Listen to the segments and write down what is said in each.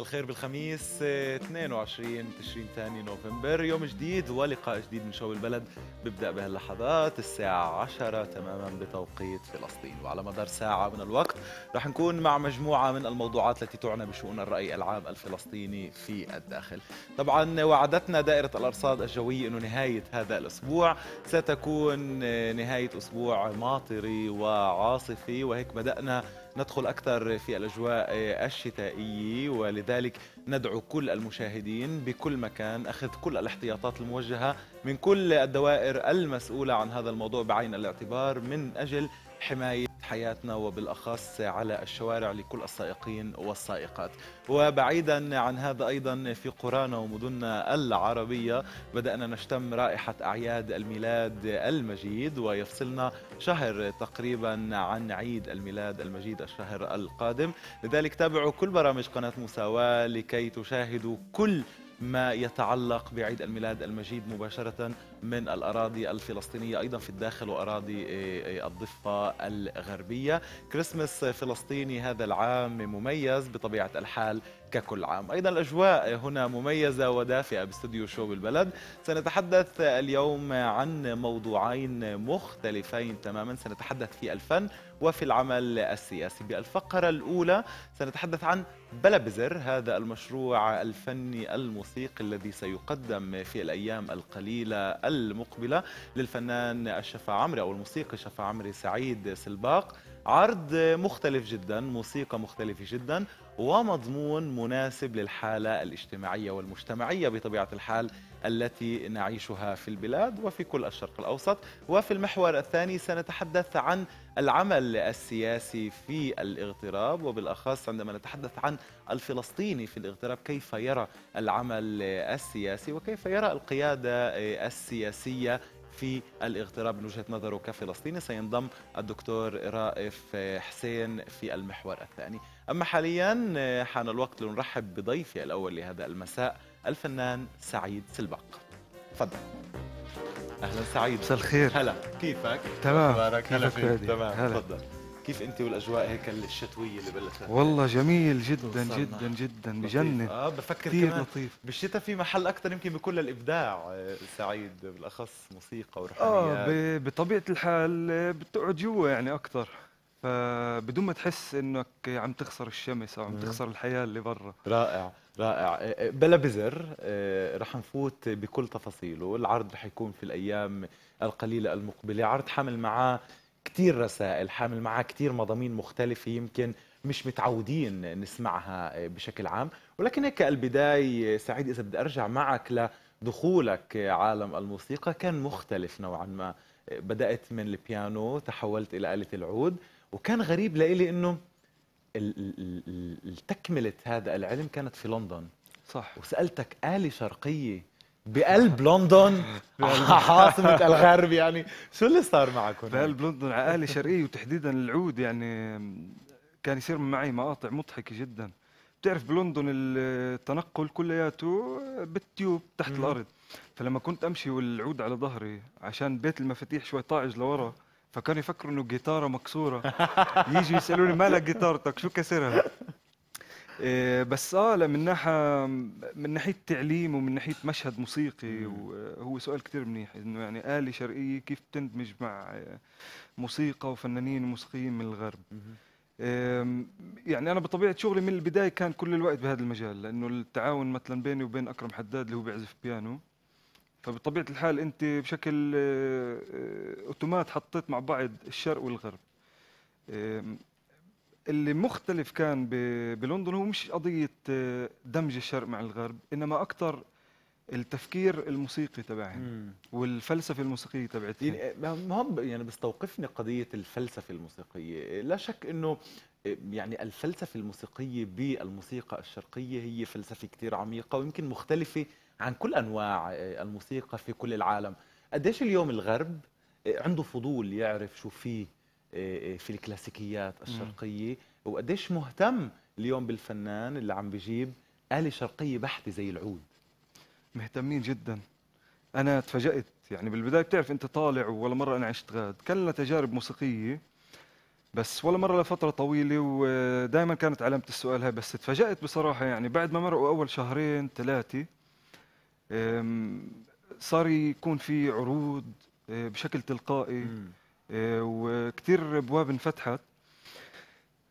الخير بالخميس 22 آه، تشرين ثاني نوفمبر يوم جديد ولقاء جديد من شو البلد ببدأ بهاللحظات الساعة 10 تماما بتوقيت فلسطين وعلى مدار ساعة من الوقت رح نكون مع مجموعة من الموضوعات التي تعنى بشؤون الرأي العام الفلسطيني في الداخل طبعا وعدتنا دائرة الأرصاد الجوية أنه نهاية هذا الأسبوع ستكون آه، نهاية أسبوع ماطري وعاصفي وهيك بدأنا ندخل أكثر في الأجواء الشتائية ولذلك ندعو كل المشاهدين بكل مكان أخذ كل الاحتياطات الموجهة من كل الدوائر المسؤولة عن هذا الموضوع بعين الاعتبار من أجل حماية حياتنا وبالأخص على الشوارع لكل السائقين والسائقات وبعيدا عن هذا أيضا في قرانا ومدننا العربية بدأنا نشتم رائحة أعياد الميلاد المجيد ويفصلنا شهر تقريبا عن عيد الميلاد المجيد الشهر القادم لذلك تابعوا كل برامج قناة مساواة لكي تشاهدوا كل ما يتعلق بعيد الميلاد المجيد مباشرة من الأراضي الفلسطينية أيضا في الداخل وأراضي إيه، إيه، الضفة الغربية كريسمس فلسطيني هذا العام مميز بطبيعة الحال ككل عام أيضا الأجواء هنا مميزة ودافئة باستديو شو بالبلد سنتحدث اليوم عن موضوعين مختلفين تماما سنتحدث في الفن وفي العمل السياسي بالفقرة الأولى سنتحدث عن بلبزر هذا المشروع الفني الموسيقي الذي سيقدم في الأيام القليلة المقبلة للفنان الشفا عمري أو الموسيقي الشفا عمري سعيد سلباق عرض مختلف جدا موسيقى مختلفة جدا ومضمون مناسب للحالة الاجتماعية والمجتمعية بطبيعة الحال التي نعيشها في البلاد وفي كل الشرق الأوسط وفي المحور الثاني سنتحدث عن العمل السياسي في الاغتراب وبالأخص عندما نتحدث عن الفلسطيني في الاغتراب كيف يرى العمل السياسي وكيف يرى القيادة السياسية في الاغتراب من وجهه نظره كفلسطيني سينضم الدكتور رائف حسين في المحور الثاني اما حاليا حان الوقت لنرحب بضيفي الاول لهذا المساء الفنان سعيد سلبق تفضل اهلا سعيد مساء الخير هلا كيفك تمام اخبارك هلا فيك تمام تفضل كيف انت والاجواء هيك الشتويه اللي بلشت والله جميل جدا جدا جدا بجنن اه بفكر كثير لطيف بالشتاء في محل اكثر يمكن بكل الابداع آه، سعيد بالاخص موسيقى آه، وروحانيات اه بطبيعه الحال آه، بتقعد جوا يعني اكثر فبدون ما تحس انك عم تخسر الشمس او عم تخسر الحياه اللي برا رائع رائع آه، آه، بلا بزر آه، رح نفوت بكل تفاصيله العرض رح يكون في الأيام القليلة المقبلة عرض حامل معاه كثير رسائل حامل معاه كثير مضامين مختلفة يمكن مش متعودين نسمعها بشكل عام ولكن هيك البداية سعيد إذا بدي أرجع معك لدخولك عالم الموسيقى كان مختلف نوعا ما بدأت من البيانو تحولت إلى آلة العود وكان غريب لإلي أنه التكملة هذا العلم كانت في لندن صح وسالتك اله شرقيه بقلب لندن عاصمة الغرب يعني شو اللي صار معك هنا؟ بقلب لندن على آلة شرقية وتحديدا العود يعني كان يصير معي مقاطع مضحكة جدا بتعرف بلندن التنقل كلياته بالتيوب تحت الأرض فلما كنت أمشي والعود على ظهري عشان بيت المفاتيح شوي طاعج لورا فكانوا يفكروا انه الجيتاره مكسوره يجوا يسالوني مالك جيتارتك شو كسرها إيه، بس اه من ناحيه من ناحيه تعليم ومن ناحيه مشهد موسيقي وهو سؤال كثير منيح انه يعني اله شرقيه كيف تندمج مع موسيقى وفنانين وموسيقيين من الغرب يعني انا بطبيعه شغلي من البدايه كان كل الوقت بهذا المجال لانه التعاون مثلا بيني وبين اكرم حداد اللي هو بيعزف بيانو فبطبيعه طيب، الحال انت بشكل آه، آه، اوتومات حطيت مع بعض الشرق والغرب اللي مختلف كان بلندن هو مش قضيه آه، دمج الشرق مع الغرب انما اكثر التفكير الموسيقي تبعهم والفلسفه الموسيقيه تبعتهم مهم يعني, يعني بستوقفني قضيه الفلسفه الموسيقيه لا شك انه يعني الفلسفه الموسيقيه بالموسيقى الشرقيه هي فلسفه كثير عميقه ويمكن مختلفه عن كل انواع آه، الموسيقى في كل العالم قديش اليوم الغرب آه، عنده فضول يعرف شو فيه آه، في الكلاسيكيات الشرقيه وقديش مهتم اليوم بالفنان اللي عم بجيب آلة شرقية بحتة زي العود مهتمين جدا أنا تفاجأت يعني بالبداية بتعرف أنت طالع ولا مرة أنا عشت غاد كان لنا تجارب موسيقية بس ولا مرة لفترة طويلة ودائما كانت علامة السؤال هاي بس تفاجأت بصراحة يعني بعد ما مرقوا أول شهرين ثلاثة صار يكون في عروض آه، بشكل تلقائي آه، وكثير ابواب انفتحت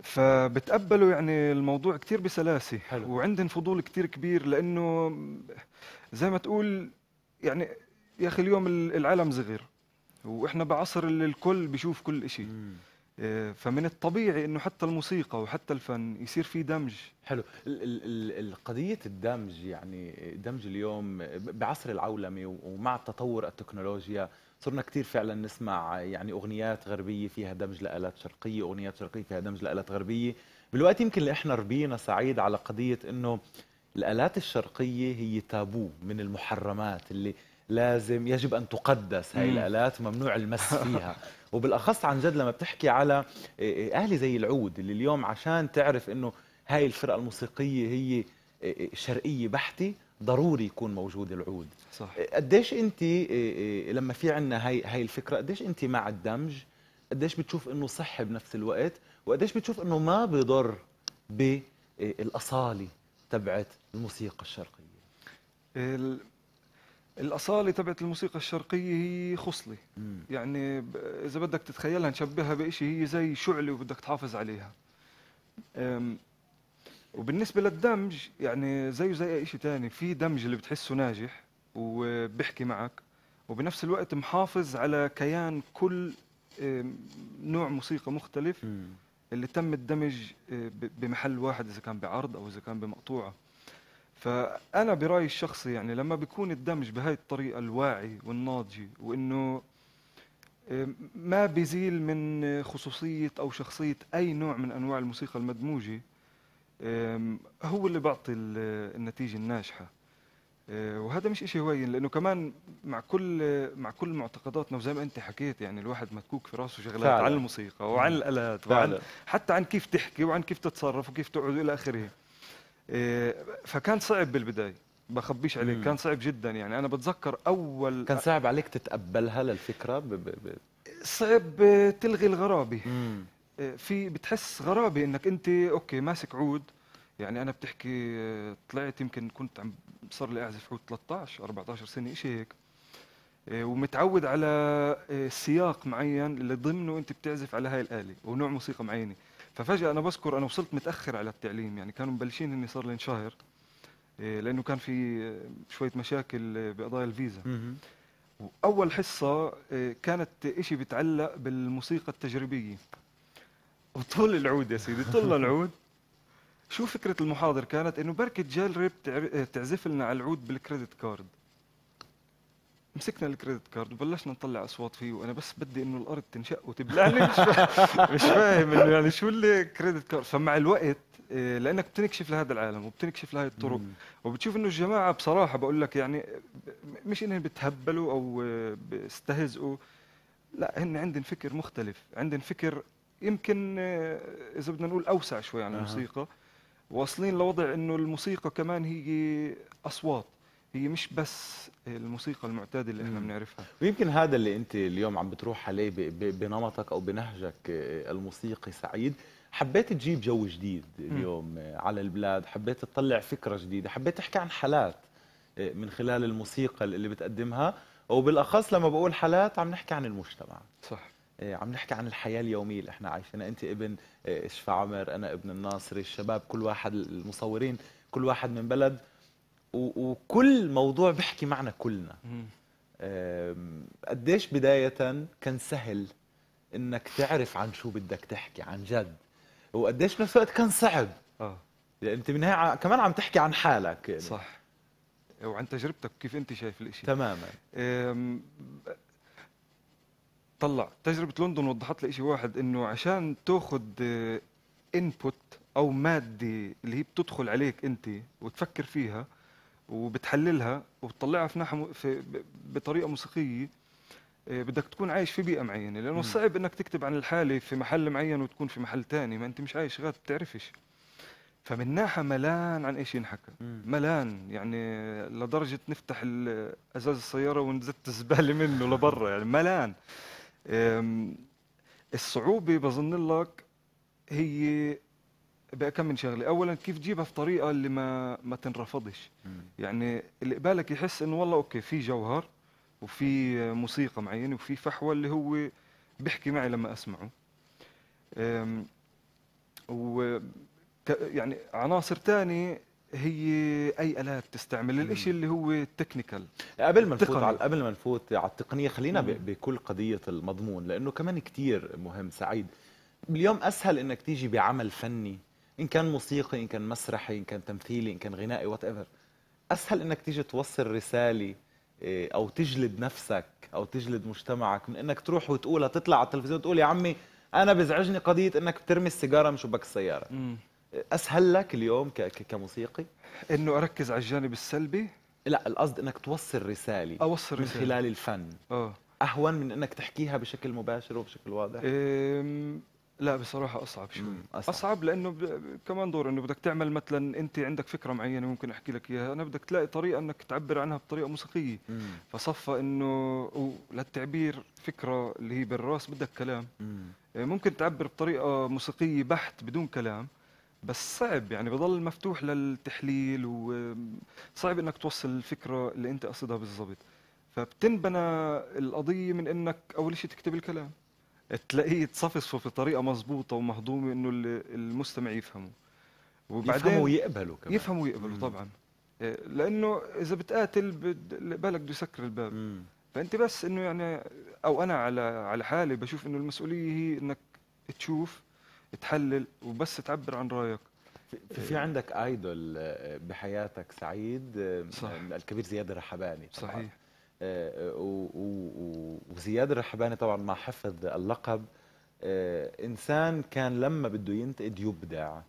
فبتقبلوا يعني الموضوع كثير بسلاسه حلو. وعندهم فضول كثير كبير لانه زي ما تقول يعني يا اخي اليوم العالم صغير واحنا بعصر اللي الكل بيشوف كل شيء فمن الطبيعي انه حتى الموسيقى وحتى الفن يصير في دمج حلو قضيه الدمج يعني دمج اليوم بعصر العولمه ومع تطور التكنولوجيا صرنا كثير فعلا نسمع يعني اغنيات غربيه فيها دمج لالات شرقيه اغنيات شرقيه فيها دمج لالات غربيه بالوقت يمكن اللي احنا ربينا سعيد على قضيه انه الالات الشرقيه هي تابو من المحرمات اللي لازم يجب أن تقدس هاي الآلات ممنوع المس فيها وبالأخص عن جد لما بتحكي على آلة آه، زي العود اللي اليوم عشان تعرف أنه هاي الفرقة الموسيقية هي آه، آه، شرقية بحتة ضروري يكون موجود العود صح قديش انت لما في عندنا هاي هاي الفكره قديش انت مع الدمج قديش بتشوف انه صح بنفس الوقت وقديش بتشوف انه ما بضر بالاصاله تبعت الموسيقى الشرقيه الاصاله تبعت الموسيقى الشرقيه هي خصله يعني اذا بدك تتخيلها نشبهها بشيء هي زي شعله وبدك تحافظ عليها وبالنسبه للدمج يعني زيه زي اي شيء ثاني في دمج اللي بتحسه ناجح وبيحكي معك وبنفس الوقت محافظ على كيان كل نوع موسيقى مختلف اللي تم الدمج أه، بمحل واحد اذا كان بعرض او اذا كان بمقطوعه فانا برايي الشخصي يعني لما بيكون الدمج بهاي الطريقه الواعي والناضجه وانه آه، ما بيزيل من خصوصيه او شخصيه اي نوع من انواع الموسيقى المدموجه هو اللي بيعطي النتيجه الناجحه آه، وهذا مش شيء هين لانه كمان مع كل مع كل معتقداتنا وزي ما انت حكيت يعني الواحد مكوك في راسه شغلات فعلا. عن الموسيقى وعن الالات وعن حتى عن كيف تحكي وعن كيف تتصرف وكيف تقعد إلى اخره إيه، فكان صعب بالبدايه بخبيش عليك مم. كان صعب جدا يعني انا بتذكر اول كان صعب عليك تتقبلها للفكره ب... ب... ب... صعب تلغي الغرابه إيه، في بتحس غرابه انك انت اوكي ماسك عود يعني انا بتحكي طلعت يمكن كنت عم صار لي اعزف عود 13 14 سنه شيء هيك إيه، ومتعود على سياق معين اللي ضمنه انت بتعزف على هاي الاله ونوع موسيقى معينه ففجاه انا بذكر انا وصلت متاخر على التعليم يعني كانوا مبلشين اني صار لي شهر إيه، لانه كان في شويه مشاكل بقضايا الفيزا واول حصه إيه، كانت شيء بتعلق بالموسيقى التجريبيه وطول العود يا سيدي طول العود شو فكره المحاضر كانت انه بركة جال ريب تعزف لنا على العود بالكريدت كارد مسكنا الكريدت كارد وبلشنا نطلع اصوات فيه وانا بس بدي انه الارض تنشق وتبلعني مش فاهم مش فاهم انه يعني شو اللي كريدت كارد فمع الوقت إيه، لانك بتنكشف لهذا العالم وبتنكشف لهي الطرق وبتشوف انه الجماعه بصراحه بقول لك يعني مش انهم بتهبلوا او بيستهزئوا لا هن عندهم فكر مختلف عندهم فكر يمكن إيه، اذا بدنا نقول اوسع شوي عن الموسيقى واصلين لوضع انه الموسيقى كمان هي اصوات هي مش بس الموسيقى المعتاده اللي احنا بنعرفها ويمكن هذا اللي انت اليوم عم بتروح عليه بنمطك او بنهجك آه، الموسيقي سعيد حبيت تجيب جو جديد اليوم م. آه، على البلاد حبيت تطلع فكره جديده حبيت تحكي عن حالات آه، من خلال الموسيقى اللي بتقدمها وبالاخص لما بقول حالات عم نحكي عن المجتمع صح عم نحكي عن الحياة اليومية اللي احنا عايشينها انت ابن شفا عمر انا ابن الناصري الشباب كل واحد المصورين كل واحد من بلد وكل موضوع بيحكي معنا كلنا قديش بداية كان سهل انك تعرف عن شو بدك تحكي عن جد وقديش بنفس الوقت كان صعب اه يعني انت بالنهايه كمان عم تحكي عن حالك يعني. صح وعن تجربتك وكيف انت شايف الاشي تماما طلع تجربه لندن وضحت لي شيء واحد انه عشان تاخذ انبوت آه، او ماده اللي هي بتدخل عليك انت وتفكر فيها وبتحللها وبتطلعها في ناحيه في بطريقه موسيقيه آه، بدك تكون عايش في بيئه معينه لانه صعب انك تكتب عن الحاله في محل معين وتكون في محل ثاني ما انت مش عايش غاد بتعرفش فمن ناحيه ملان عن ايش ينحكى ملان يعني لدرجه نفتح ازاز السياره ونزت الزباله منه لبرا يعني ملان الصعوبه بظن لك هي بقى كم من شغله اولا كيف تجيبها في طريقه اللي ما ما تنرفضش يعني اللي قبالك يحس انه والله اوكي في جوهر وفي موسيقى معينه وفي فحوى اللي هو بيحكي معي لما اسمعه و يعني عناصر ثانيه هي اي الات تستعمل الشيء اللي هو التكنيكال قبل ما نفوت على قبل ما نفوت على التقنيه خلينا مم. بكل قضيه المضمون لانه كمان كتير مهم سعيد اليوم اسهل انك تيجي بعمل فني ان كان موسيقي ان كان مسرحي ان كان تمثيلي ان كان غنائي وات ايفر اسهل انك تيجي توصل رساله آه، او تجلد نفسك او تجلد مجتمعك من انك تروح وتقولها تطلع على التلفزيون تقول يا عمي انا بزعجني قضيه انك بترمي السيجاره من شباك السياره اسهل لك اليوم كموسيقي انه اركز على الجانب السلبي لا القصد انك توصل رساله اوصل من رسالة. خلال الفن اه اهون من انك تحكيها بشكل مباشر وبشكل واضح لا بصراحة أصعب شوي أصعب. أصعب لأنه ب... كمان دور إنه بدك تعمل مثلا أنت عندك فكرة معينة ممكن أحكي لك إياها أنا بدك تلاقي طريقة إنك تعبر عنها بطريقة موسيقية فصفى إنه للتعبير فكرة اللي هي بالراس بدك كلام مم. آه، ممكن تعبر بطريقة موسيقية بحت بدون كلام بس صعب يعني بضل مفتوح للتحليل وصعب انك توصل الفكره اللي انت قصدها بالضبط فبتنبنى القضيه من انك اول شيء تكتب الكلام تلاقيه يتصفصف بطريقه مظبوطه ومهضومه انه المستمع يفهمه وبعدين يفهموا ويقبلوا كمان يفهموا ويقبلوا طبعا آه، لانه اذا بتقاتل بالك بده يسكر الباب مم. فانت بس انه يعني او انا على على حالي بشوف انه المسؤوليه هي انك تشوف تحلل وبس تعبر عن رايك في, في آه. عندك ايدول آه، بحياتك سعيد صح. الكبير زياد الرحباني صحيح آه، وزياد الرحباني طبعا مع حفظ اللقب آه، انسان كان لما بده ينتقد يبدع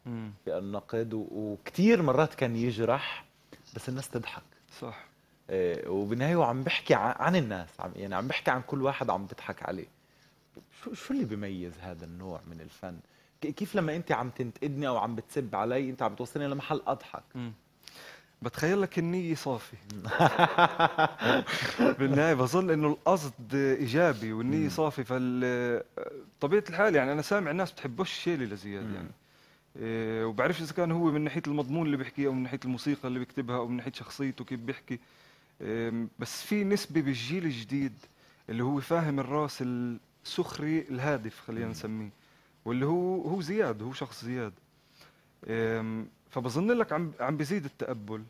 في النقد وكثير مرات كان يجرح بس الناس تضحك صح آه، وبالنهايه عم بحكي عن الناس عم يعني عم بحكي عن كل واحد عم بضحك عليه شو شو اللي بيميز هذا النوع من الفن كيف لما انت عم تنتقدني او عم بتسب علي انت عم بتوصلني لمحل اضحك بتخيل لك النية صافي بالنهاية بظل انه القصد ايجابي والنية صافي فطبيعة طبيعة الحال يعني انا سامع الناس بتحبوش اللي لزياد يعني إيه وبعرفش اذا كان هو من ناحية المضمون اللي بيحكيه او من ناحية الموسيقى اللي بيكتبها او من ناحية شخصيته كيف بيحكي إيه بس في نسبة بالجيل الجديد اللي هو فاهم الراس السخري الهادف خلينا نسميه واللي هو هو زياد هو شخص زياد إيه فبظن لك عم عم بيزيد التقبل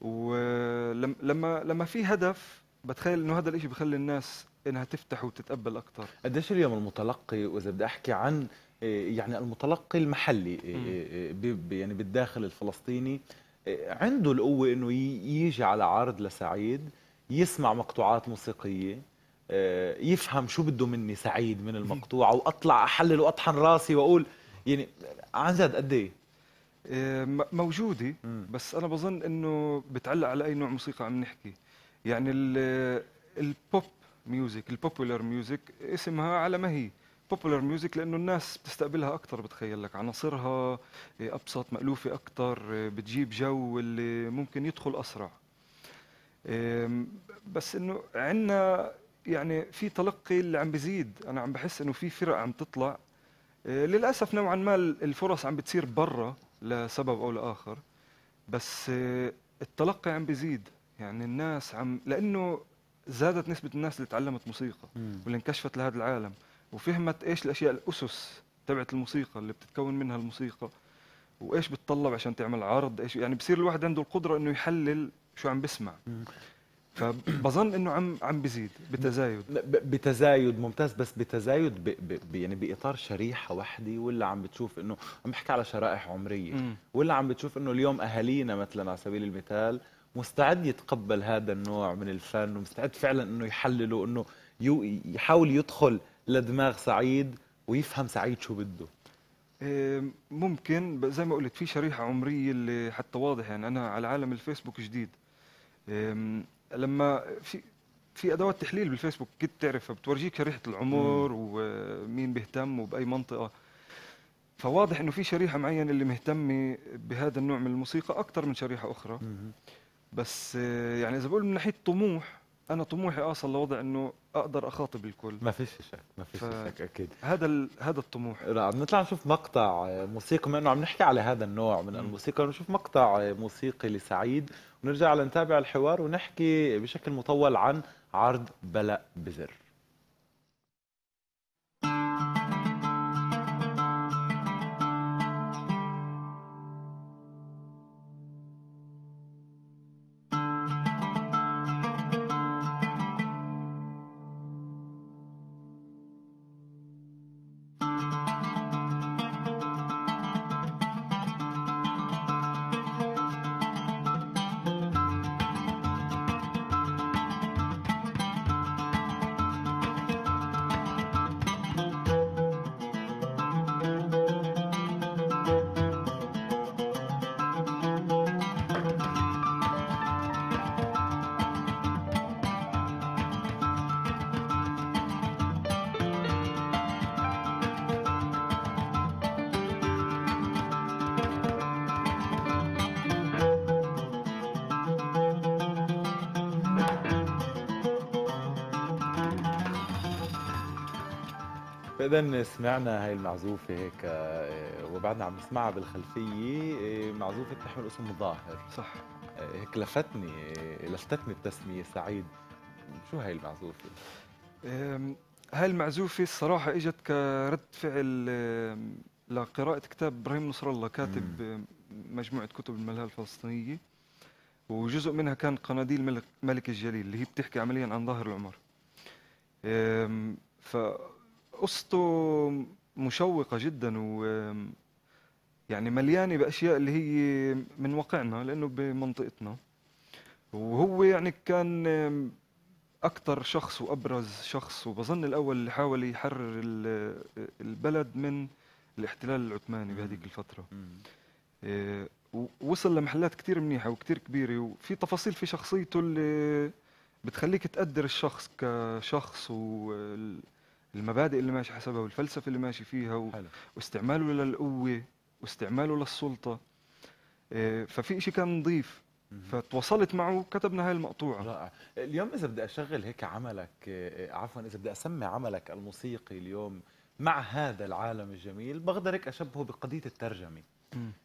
ولما لما لما في هدف بتخيل انه هذا الشيء بخلي الناس انها تفتح وتتقبل اكثر قديش اليوم المتلقي واذا بدي احكي عن آه، يعني المتلقي المحلي آه، آه، يعني بالداخل الفلسطيني عنده القوه انه يجي على عرض لسعيد يسمع مقطوعات موسيقيه يفهم شو بده مني سعيد من المقطوعه واطلع احلل واطحن راسي واقول يعني عن جد قد ايه آه، موجوده بس انا بظن انه بتعلق على اي نوع موسيقى عم نحكي يعني البوب ميوزك البوبولار ميوزك اسمها على ما هي بوبولار ميوزك لانه الناس بتستقبلها اكثر بتخيل لك عناصرها آه، ابسط مالوفه اكثر آه، بتجيب جو اللي ممكن يدخل اسرع بس انه عندنا يعني في تلقي اللي عم بزيد انا عم بحس انه في فرق عم تطلع للاسف نوعا ما الفرص عم بتصير برا لسبب او لاخر بس التلقي عم بيزيد يعني الناس عم لانه زادت نسبه الناس اللي تعلمت موسيقى واللي انكشفت لهذا العالم وفهمت ايش الاشياء الاسس تبعت الموسيقى اللي بتتكون منها الموسيقى وايش بتطلب عشان تعمل عرض ايش يعني بصير الواحد عنده القدره انه يحلل شو عم بسمع فبظن انه عم عم بيزيد بتزايد بتزايد ممتاز بس بتزايد ب ب يعني باطار شريحه وحده ولا عم بتشوف انه عم بحكي على شرائح عمريه ولا عم بتشوف انه اليوم اهالينا مثلا على سبيل المثال مستعد يتقبل هذا النوع من الفن ومستعد فعلا انه يحلله انه يحاول يدخل لدماغ سعيد ويفهم سعيد شو بده إيه، ممكن زي ما قلت في شريحه عمريه اللي حتى واضح يعني انا على عالم الفيسبوك جديد إيه، لما في في ادوات تحليل بالفيسبوك كنت تعرفها بتورجيك شريحه العمر ومين بيهتم وباي منطقه فواضح انه في شريحه معينه اللي مهتمه بهذا النوع من الموسيقى اكثر من شريحه اخرى مم. بس يعني اذا بقول من ناحيه طموح انا طموحي اوصل آه لوضع انه اقدر اخاطب الكل ما فيش شك ما فيش شك اكيد هذا ال... هذا الطموح لا عم نطلع نشوف مقطع موسيقي بما انه عم نحكي على هذا النوع من الموسيقى نشوف مقطع موسيقي لسعيد ونرجع لنتابع الحوار ونحكي بشكل مطول عن عرض بلا بزر كمان سمعنا هاي المعزوفة هيك آه، وبعدنا عم نسمعها بالخلفية آه، معزوفة تحمل اسم ظاهر صح آه، هيك لفتني لفتتني التسمية سعيد شو هاي المعزوفة؟ هاي المعزوفة الصراحة اجت كرد فعل لقراءة كتاب ابراهيم نصر الله كاتب مم. مجموعة كتب الملاهي الفلسطينية وجزء منها كان قناديل ملك, ملك الجليل اللي هي بتحكي عمليا عن ظاهر العمر ف قصته مشوقة جدا و يعني مليانة بأشياء اللي هي من واقعنا لأنه بمنطقتنا وهو يعني كان أكثر شخص وأبرز شخص وبظن الأول اللي حاول يحرر البلد من الاحتلال العثماني بهذيك الفترة آه، وصل لمحلات كثير منيحة وكثير كبيرة وفي تفاصيل في شخصيته اللي بتخليك تقدر الشخص كشخص وال المبادئ اللي ماشي حسبها والفلسفه اللي ماشي فيها و... حلو. واستعماله للقوه واستعماله للسلطه آه، ففي شيء كان نظيف فتواصلت معه وكتبنا هاي المقطوعه رائع اليوم اذا بدي اشغل هيك عملك آه، آه، عفوا اذا بدي اسمي عملك الموسيقي اليوم مع هذا العالم الجميل بقدر هيك اشبهه بقضيه الترجمه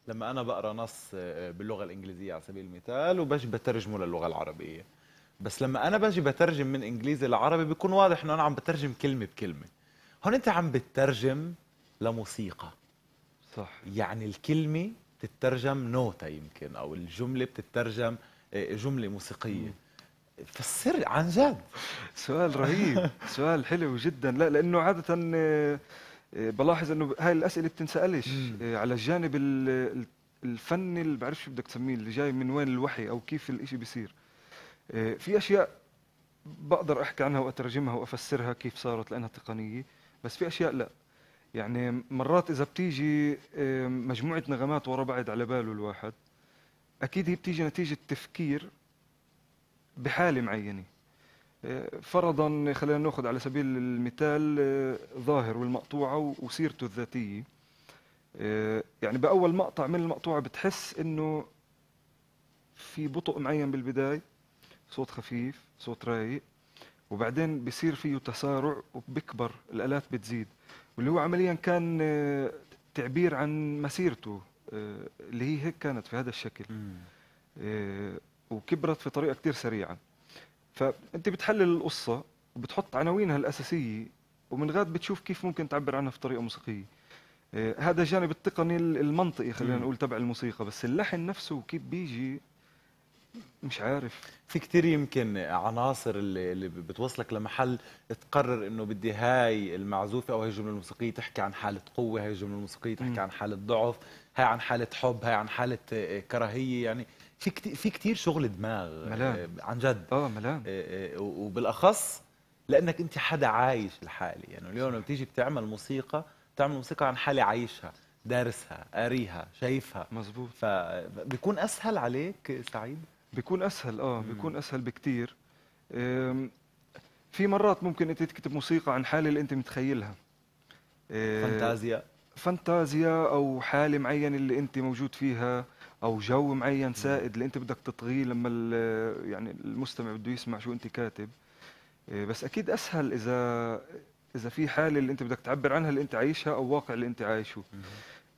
لما انا بقرا نص باللغه الانجليزيه على سبيل المثال وبش بترجمه للغه العربيه بس لما انا باجي بترجم من انجليزي لعربي بيكون واضح انه انا عم بترجم كلمه بكلمه هون انت عم بترجم لموسيقى صح يعني الكلمه بتترجم نوتة يمكن او الجمله بتترجم آه، جمله موسيقيه فسر عن جد سؤال رهيب سؤال حلو جدا لا لانه عاده آه، آه، بلاحظ انه هاي الاسئله بتنسالش على الجانب الفني اللي بعرفش شو بدك تسميه اللي جاي من وين الوحي او كيف الإشي بيصير آه، في اشياء بقدر احكي عنها واترجمها وافسرها كيف صارت لانها تقنيه بس في اشياء لا يعني مرات اذا بتيجي آه، مجموعه نغمات ورا بعض على باله الواحد اكيد هي بتيجي نتيجه تفكير بحاله معينه آه، فرضا خلينا ناخذ على سبيل المثال ظاهر والمقطوعه وسيرته الذاتيه يعني باول مقطع من المقطوعه بتحس انه في بطء معين بالبدايه صوت خفيف صوت رايق وبعدين بصير فيه تسارع وبكبر الالات بتزيد واللي هو عمليا كان آه، تعبير عن مسيرته آه، اللي هي هيك كانت في هذا الشكل آه، وكبرت في طريقه كثير سريعه فانت بتحلل القصه وبتحط عناوينها الاساسيه ومن غاد بتشوف كيف ممكن تعبر عنها في طريقه موسيقيه هذا الجانب التقني المنطقي خلينا نقول تبع الموسيقى بس اللحن نفسه وكيف بيجي مش عارف في كثير يمكن عناصر اللي, اللي بتوصلك لمحل تقرر انه بدي هاي المعزوفه او هاي الجمله الموسيقيه تحكي عن حاله قوه هاي الجمله الموسيقيه تحكي م. عن حاله ضعف هاي عن حاله حب هاي عن حاله آه، آه، كراهيه يعني في كتير في كثير شغل دماغ آه، ملام. عن جد اه ملام وبالاخص لانك انت حدا عايش الحاله يعني اليوم لما تيجي بتعمل موسيقى بتعمل موسيقى عن حاله عايشها دارسها قاريها شايفها مزبوط فبيكون اسهل عليك سعيد بيكون اسهل اه بيكون اسهل بكثير في مرات ممكن انت تكتب موسيقى عن حاله اللي انت متخيلها آه، فانتازيا فانتازيا او حاله معينه اللي انت موجود فيها او جو معين سائد اللي انت بدك تطغيه لما يعني المستمع بده يسمع شو انت كاتب آه، بس اكيد اسهل اذا اذا في حاله اللي انت بدك تعبر عنها اللي انت عايشها او واقع اللي انت عايشه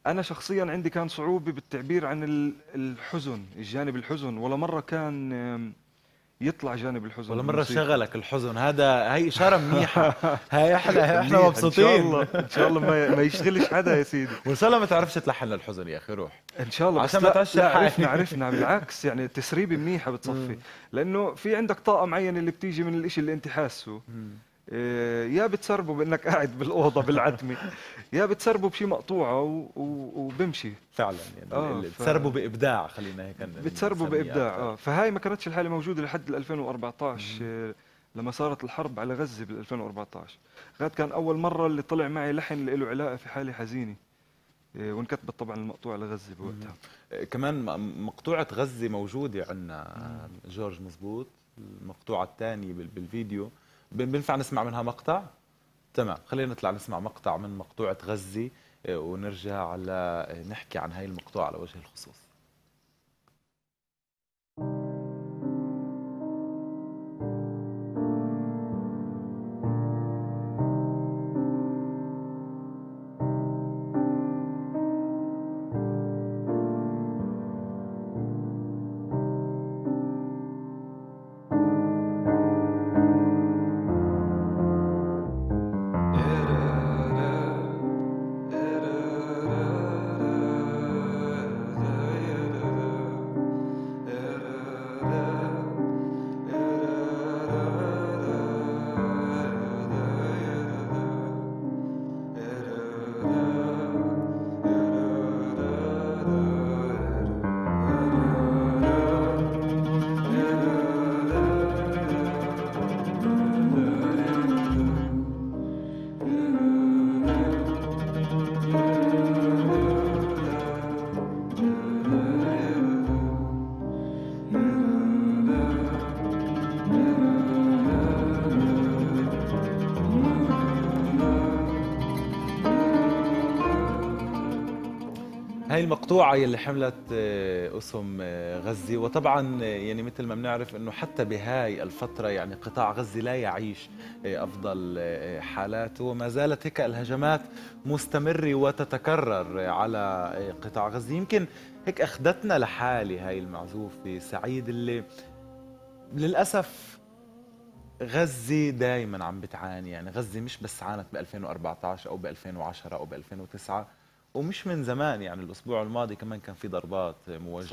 انا شخصيا عندي كان صعوبه بالتعبير عن الحزن الجانب الحزن ولا مره كان يطلع جانب الحزن ولا مره شغلك الحزن هذا هي اشاره منيحه هاي احنا احنا مبسوطين ان شاء الله ان شاء الله ما, ما يشغلش حدا يا سيدي وان شاء الله ما تعرفش تلحن للحزن يا اخي روح ان شاء الله عشان ما تعرفش عرفنا عرفنا بالعكس يعني تسريبه منيحه بتصفي لانه في عندك طاقه معينه اللي بتيجي من الشيء اللي انت حاسه آه، يا بتسربه بانك قاعد بالاوضه بالعتمه يا بتسربه بشي مقطوعه و... و... وبمشي فعلا يعني آه، ف... بتسربه بابداع خلينا هيك بتسربه بابداع اه طيب. فهاي ما كانتش الحاله موجوده لحد 2014 آه، لما صارت الحرب على غزه بال 2014 غاد كان اول مره اللي طلع معي لحن له علاقه في حاله حزينه وانكتبت طبعا المقطوعه لغزه بوقتها كمان مقطوعه غزه موجوده عندنا جورج مزبوط المقطوعه الثانيه بالفيديو بنفع نسمع منها مقطع تمام خلينا نطلع نسمع مقطع من مقطوعه غزه آه، ونرجع على آه، نحكي عن هاي المقطوعه على وجه الخصوص المقطوعه يلي حملت آه، اسم آه، غزه وطبعا آه، يعني مثل ما بنعرف انه حتى بهاي الفتره يعني قطاع غزه لا يعيش افضل حالاته وما زالت هيك الهجمات مستمره وتتكرر على قطاع غزه يمكن هيك اخذتنا لحالي هاي المعزوفه سعيد اللي للاسف غزة دائما عم بتعاني يعني غزة مش بس عانت ب 2014 أو ب 2010 أو ب 2009 ومش من زمان يعني الاسبوع الماضي كمان كان في ضربات موجهه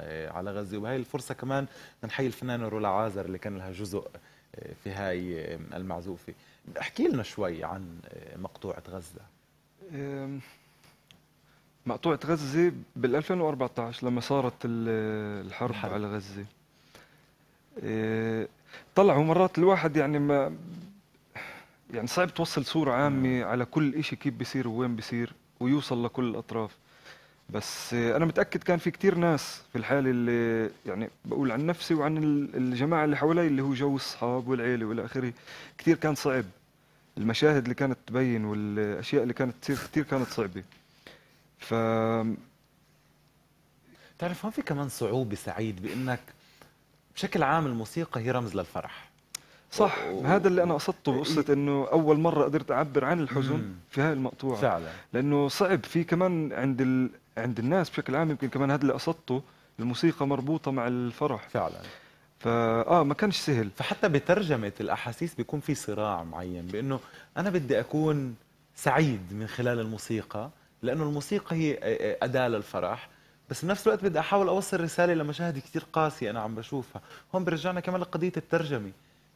صح. آه، على غزه وبهي الفرصه كمان نحيي الفنانه رولا عازر اللي كان لها جزء آه، في هاي المعزوفه احكي لنا شوي عن آه، مقطوعه غزه مقطوعه غزه بال 2014 لما صارت الحرب, الحرب. على غزه طلعوا مرات الواحد يعني ما يعني صعب توصل صوره عامه على كل شيء كيف بيصير ووين بيصير ويوصل لكل الاطراف بس انا متاكد كان في كتير ناس في الحاله اللي يعني بقول عن نفسي وعن الجماعه اللي حوالي اللي هو جو الصحاب والعيله والى اخره كثير كان صعب المشاهد اللي كانت تبين والاشياء اللي كانت تصير كثير كانت صعبه ف تعرف هون في كمان صعوبه سعيد بانك بشكل عام الموسيقى هي رمز للفرح صح و... هذا اللي انا قصدته بقصه إيه. انه اول مره قدرت اعبر عن الحزن في هاي المقطوعه فعلا لانه صعب في كمان عند ال... عند الناس بشكل عام يمكن كمان هذا اللي قصدته الموسيقى مربوطه مع الفرح فعلا فاه ما كانش سهل فحتى بترجمه الاحاسيس بيكون في صراع معين بانه انا بدي اكون سعيد من خلال الموسيقى لانه الموسيقى هي آه، آه، اداه للفرح بس بنفس الوقت بدي احاول اوصل رساله لمشاهد كثير قاسيه انا عم بشوفها هون برجعنا كمان لقضيه الترجمه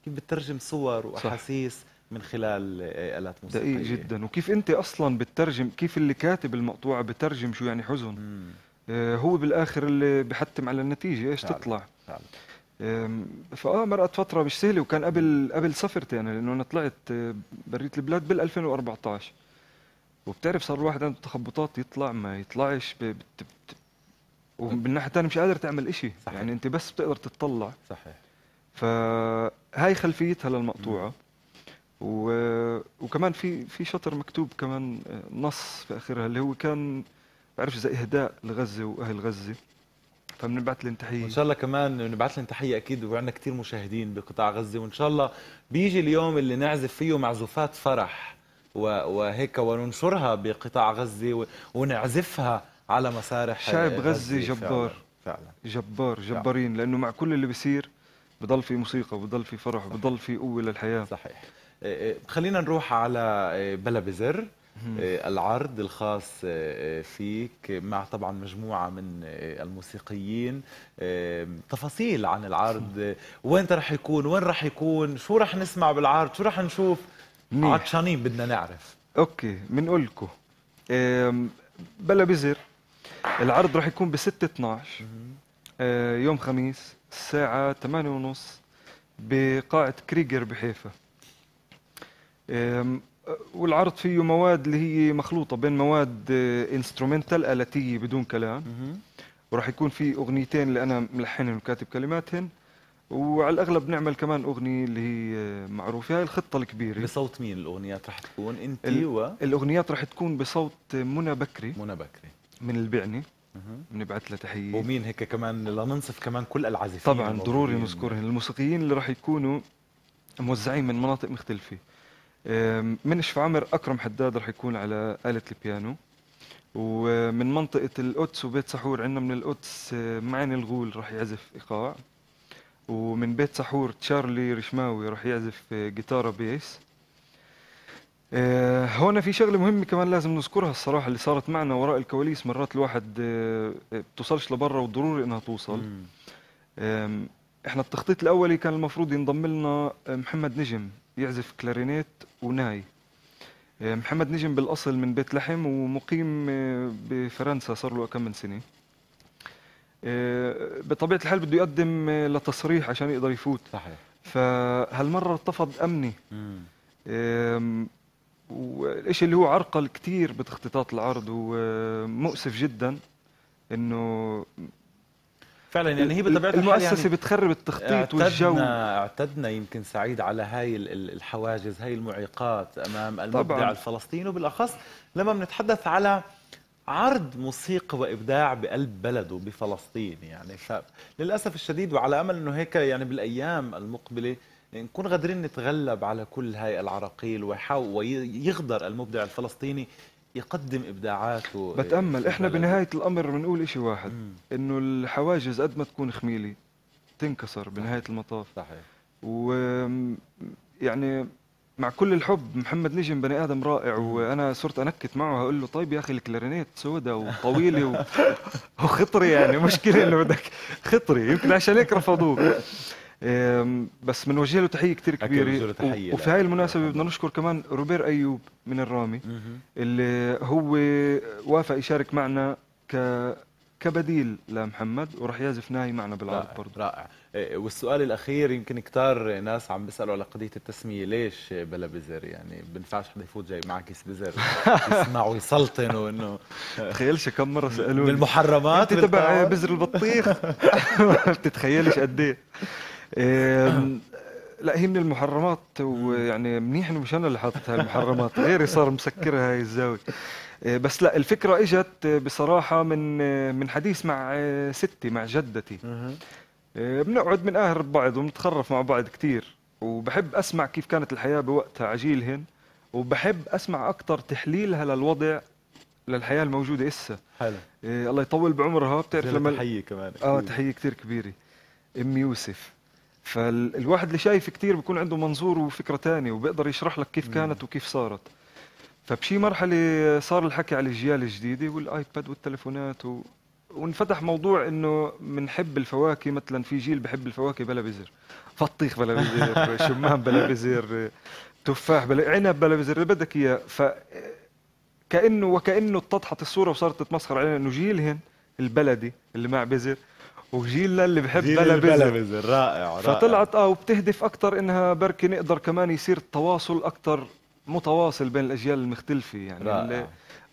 كيف بترجم صور واحاسيس من خلال الات موسيقيه دقيق جدا وكيف انت اصلا بترجم كيف اللي كاتب المقطوعه بترجم شو يعني حزن آه هو بالاخر اللي بحتم على النتيجه ايش تطلع آه فاه مرقت فتره مش سهله وكان قبل قبل سفرتي انا لانه انا طلعت آه، بريت البلاد بال 2014 وبتعرف صار الواحد عنده تخبطات يطلع ما يطلعش وبالناحيه الثانيه مش قادر تعمل شيء يعني انت بس بتقدر تتطلع صحيح فهاي خلفيتها للمقطوعه و... وكمان في في شطر مكتوب كمان آه، نص في اخرها اللي هو كان بعرفش زي اهداء لغزه واهل غزه فبنبعث لهم تحيه وان شاء الله كمان بنبعث لهم تحيه اكيد وعندنا كثير مشاهدين بقطاع غزه وان شاء الله بيجي اليوم اللي نعزف فيه معزوفات فرح وهيك وننشرها بقطاع غزه ونعزفها على مسارح شعب غزه جبار فعلا, فعلا. جبار جبارين لانه مع كل اللي بيصير بضل في موسيقى بضل في فرح بضل في قوه للحياه صحيح آه، آه، خلينا نروح على آه، بلا بزر العرض الخاص فيك مع طبعا مجموعة من الموسيقيين تفاصيل عن العرض وين راح يكون وين راح يكون شو راح نسمع بالعرض شو راح نشوف عطشانين بدنا نعرف اوكي بنقول لكم بلا بزر العرض راح يكون ب 6 12 يوم خميس الساعة 8:30 بقاعة كريجر بحيفا والعرض فيه مواد اللي هي مخلوطة بين مواد انسترومنتال آه، آلاتية بدون كلام وراح يكون في أغنيتين اللي أنا ملحنهم وكاتب كلماتهم وعلى الاغلب نعمل كمان اغنيه اللي هي آه، معروفه هاي الخطه الكبيره بصوت مين الاغنيات راح تكون انت و الاغنيات راح تكون بصوت منى بكري منى بكري من البعني بنبعث له تحيه ومين هيك كمان لننصف كمان كل العازفين طبعا ضروري نذكرهم الموسيقيين اللي راح يكونوا موزعين من مناطق مختلفه من عمر اكرم حداد راح يكون على اله البيانو ومن منطقه القدس وبيت سحور عندنا من القدس أه، معين الغول راح يعزف ايقاع ومن بيت سحور تشارلي رشماوي راح يعزف أه، جيتارا بيس آه، هون في شغله مهمه كمان لازم نذكرها الصراحه اللي صارت معنا وراء الكواليس مرات الواحد بتوصلش آه، لبرا وضروري انها توصل احنا التخطيط الاولي كان المفروض ينضم لنا آه، محمد نجم يعزف كلارينيت وناي محمد نجم بالاصل من بيت لحم ومقيم بفرنسا صار له كم من سنه بطبيعه الحال بده يقدم لتصريح عشان يقدر يفوت صحيح فهالمره اتفض امني والشيء اللي هو عرقل كثير بتخطيطات العرض ومؤسف جدا انه فعلا يعني هي بطبيعه المؤسسه يعني بتخرب التخطيط والجو اعتدنا يمكن سعيد على هاي الحواجز هاي المعيقات امام المبدع الفلسطيني وبالاخص لما بنتحدث على عرض موسيقى وابداع بقلب بلده بفلسطين يعني فللاسف الشديد وعلى امل انه هيك يعني بالايام المقبله نكون قادرين نتغلب على كل هاي العراقيل ويحاول ويقدر المبدع الفلسطيني يقدم ابداعاته بتامل احنا بنهايه الامر بنقول شيء واحد انه الحواجز قد ما تكون خميله تنكسر بنهايه المطاف صحيح و يعني مع كل الحب محمد نجم بني ادم رائع وانا صرت انكت معه هقول له طيب يا اخي الكلارينيت سوداء وطويله وخطري يعني مشكله انه بدك خطري يمكن عشان هيك رفضوه بس بنوجه له تحيه كثير كبيره تحية وفي هاي المناسبه بدنا نشكر كمان روبير ايوب من الرامي اللي هو وافق يشارك معنا ك كبديل لمحمد وراح يعزف ناي معنا بالعرض برضه رائع إيه، والسؤال الاخير يمكن كثار ناس عم بيسالوا على قضيه التسميه ليش بلا بزر يعني بنفعش حدا يفوت جاي معك كيس بزر يسمع ويسلطن وانه تخيلش كم مره سالوني بالمحرمات انت تبع بزر البطيخ ما بتتخيلش قد ايه إيه لا هي من المحرمات ويعني منيح انه مش انا اللي حاطط هاي المحرمات غيري صار مسكرها هاي الزاويه أه، بس لا الفكره اجت بصراحه من من حديث مع أه، ستي مع جدتي أه، بنقعد بنقاهر بعض وبنتخرف مع بعض كثير وبحب اسمع كيف كانت الحياه بوقتها عجيلهن وبحب اسمع اكثر تحليلها للوضع للحياه الموجوده هسه حلو الله يطول بعمرها بتعرف لما تحيه كمان اه تحيه كثير كبيره ام يوسف فالواحد اللي شايف كثير بيكون عنده منظور وفكره ثانيه وبيقدر يشرح لك كيف كانت وكيف صارت فبشي مرحله صار الحكي على الاجيال الجديده والايباد والتليفونات و... وانفتح موضوع انه بنحب الفواكه مثلا في جيل بحب الفواكه بلا بزر بطيخ بلا بزر شمام بلا بزر تفاح بلا عنب بلا بزر اللي بدك اياه ف كانه وكانه اتضحت الصوره وصارت تتمسخر علينا انه جيلهن البلدي اللي مع بزر وجيلنا اللي بحب بلا بلا رائع, رائع فطلعت اه وبتهدف اكثر انها بركي نقدر كمان يصير التواصل اكثر متواصل بين الاجيال المختلفه يعني رائع. اللي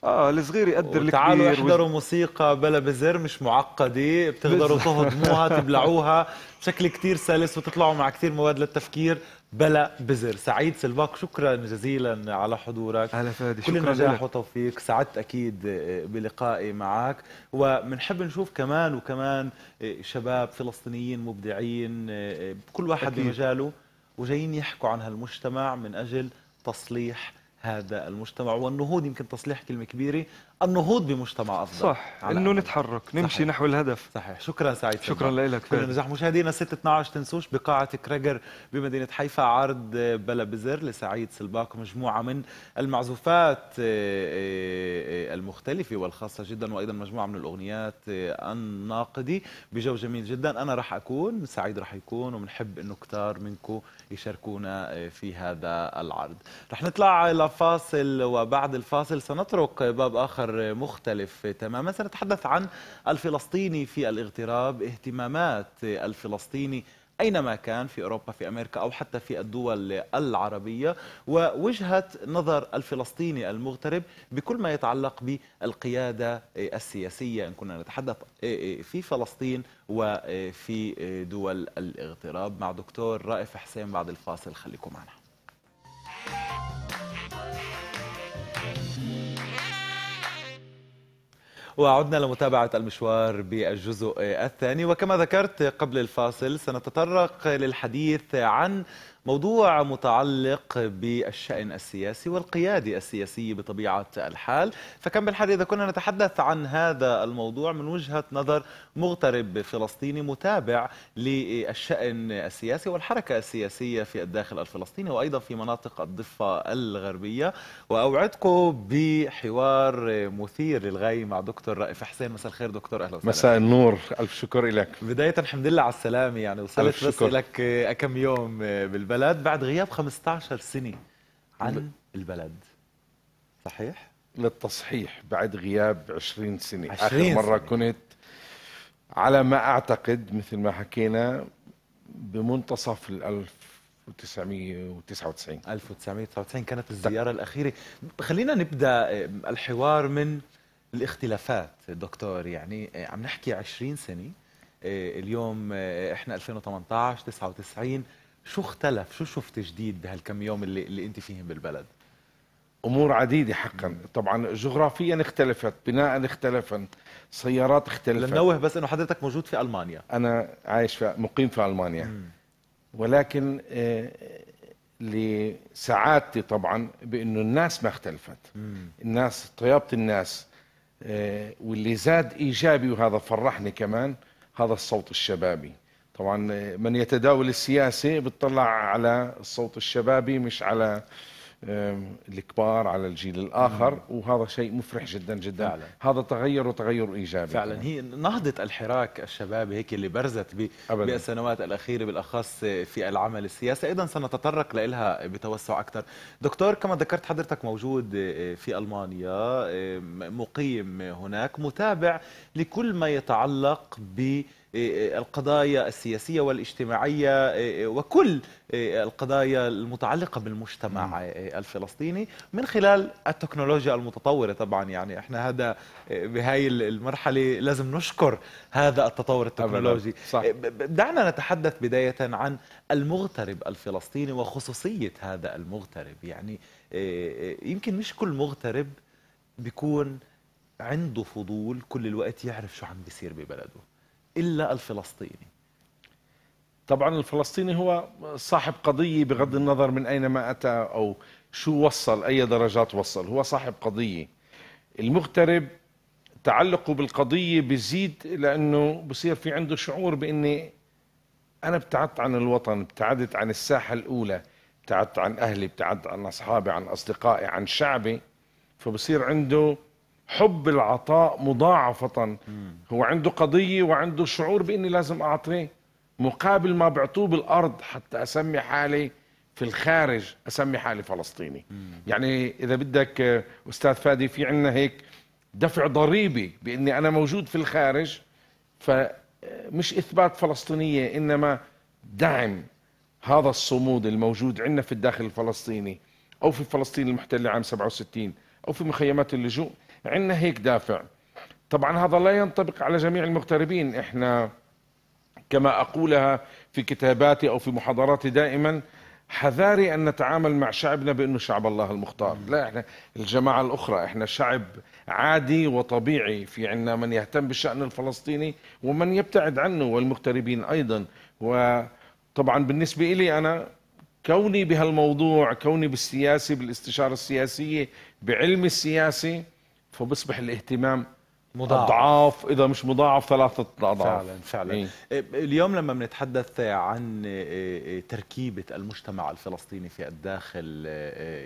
اه الصغير يقدر الكبير تعالوا احضروا وز... موسيقى بلا بزر مش معقده بتقدروا تهضموها تبلعوها بشكل كثير سلس وتطلعوا مع كثير مواد للتفكير بلا بزر سعيد سلباك شكرا جزيلا على حضورك على فادي كل شكرا نجاح وتوفيق سعدت اكيد آه، بلقائي معك وبنحب نشوف كمان وكمان آه، شباب فلسطينيين مبدعين آه، كل واحد أكيد. بمجاله وجايين يحكوا عن هالمجتمع من اجل تصليح هذا المجتمع والنهوض يمكن تصليح كلمه كبيره النهوض بمجتمع افضل صح انه نتحرك نمشي صحيح. نحو الهدف صحيح شكرا سعيد شكرا لك كل نجاح مشاهدينا 6 12 تنسوش بقاعه كريجر بمدينه حيفا عرض بلا بزر لسعيد سلباك مجموعه من المعزوفات آه، آه، المختلفه والخاصه جدا وايضا مجموعه من الاغنيات آه، الناقدي بجو جميل جدا انا راح اكون سعيد راح يكون وبنحب انه كتار منكم يشاركونا في هذا العرض راح نطلع لفاصل وبعد الفاصل سنترك باب اخر بمنظر مختلف تماما سنتحدث عن الفلسطيني في الاغتراب اهتمامات الفلسطيني أينما كان في أوروبا في أمريكا أو حتى في الدول العربية ووجهة نظر الفلسطيني المغترب بكل ما يتعلق بالقيادة السياسية إن كنا نتحدث في فلسطين وفي دول الاغتراب مع دكتور رائف حسين بعد الفاصل خليكم معنا وعدنا لمتابعة المشوار بالجزء الثاني وكما ذكرت قبل الفاصل سنتطرق للحديث عن موضوع متعلق بالشأن السياسي والقيادي السياسي بطبيعة الحال فكم بالحال إذا كنا نتحدث عن هذا الموضوع من وجهة نظر مغترب فلسطيني متابع للشأن السياسي والحركة السياسية في الداخل الفلسطيني وأيضا في مناطق الضفة الغربية وأوعدكم بحوار مثير للغاية مع دكتور رائف حسين مساء الخير دكتور أهلا وسهلا مساء النور ألف شكر لك بداية الحمد لله على السلامة يعني وصلت بس لك كم يوم بالبداية البلد بعد غياب 15 سنة عن البلد صحيح؟ للتصحيح بعد غياب 20 سنة 20 آخر مرة سنة. كنت على ما أعتقد مثل ما حكينا بمنتصف ال 1999 1999 كانت الزيارة الأخيرة خلينا نبدأ الحوار من الاختلافات دكتور يعني عم نحكي 20 سنة آه، اليوم آه، احنا 2018 99 شو اختلف شو شفت جديد بهالكم يوم اللي, اللي انت فيهم بالبلد امور عديده حقا طبعا جغرافيا اختلفت بناء اختلفا سيارات اختلفت لنوه بس انه حضرتك موجود في المانيا انا عايش في مقيم في المانيا مم. ولكن آه لسعادتي طبعا بانه الناس ما اختلفت مم. الناس طيابه الناس آه واللي زاد ايجابي وهذا فرحني كمان هذا الصوت الشبابي طبعا من يتداول السياسه بتطلع على الصوت الشبابي مش على الكبار على الجيل الاخر وهذا شيء مفرح جدا جدا فعلا. هذا تغير وتغير ايجابي فعلا هي نهضه الحراك الشبابي هيك اللي برزت بالسنوات الاخيره بالاخص في العمل السياسي ايضا سنتطرق لها بتوسع اكثر دكتور كما ذكرت حضرتك موجود آه، في المانيا آه، مقيم هناك متابع لكل ما يتعلق ب إيه، إيه، القضايا السياسية والاجتماعية إيه، وكل القضايا المتعلقة بالمجتمع الفلسطيني من خلال التكنولوجيا المتطورة طبعا يعني احنا هذا بهاي المرحلة لازم نشكر هذا التطور التكنولوجي صح. دعنا نتحدث بداية عن المغترب الفلسطيني وخصوصية هذا المغترب يعني يمكن مش كل مغترب بيكون عنده فضول كل الوقت يعرف شو عم بيصير ببلده إلا الفلسطيني طبعا الفلسطيني هو صاحب قضية بغض النظر من أين ما أتى أو شو وصل أي درجات وصل هو صاحب قضية المغترب تعلقه بالقضية بزيد لأنه بصير في عنده شعور بإني أنا ابتعدت عن الوطن ابتعدت عن الساحة الأولى ابتعدت عن أهلي ابتعدت عن أصحابي عن أصدقائي عن شعبي فبصير عنده حب العطاء مضاعفة هو عنده قضية وعنده شعور بإني لازم أعطيه مقابل ما بعطوه بالأرض حتى أسمي حالي في الخارج أسمي حالي فلسطيني يعني إذا بدك أستاذ فادي في عنا هيك دفع ضريبي بإني أنا موجود في الخارج فمش إثبات فلسطينية إنما دعم هذا الصمود الموجود عندنا في الداخل الفلسطيني أو في فلسطين المحتلة عام 67 أو في مخيمات اللجوء عندنا هيك دافع طبعا هذا لا ينطبق على جميع المغتربين احنا كما اقولها في كتاباتي او في محاضراتي دائما حذاري ان نتعامل مع شعبنا بانه شعب الله المختار، لا احنا الجماعه الاخرى احنا شعب عادي وطبيعي، في عندنا من يهتم بالشان الفلسطيني ومن يبتعد عنه والمغتربين ايضا، وطبعا بالنسبه لي انا كوني بهالموضوع، كوني بالسياسه بالاستشاره السياسيه، بعلم السياسه فبصبح الاهتمام مضاعف اضعاف اذا مش مضاعف ثلاثه اضعاف فعلا فعلا إيه؟, إيه، اليوم لما بنتحدث عن إيه، إيه، تركيبه المجتمع الفلسطيني في الداخل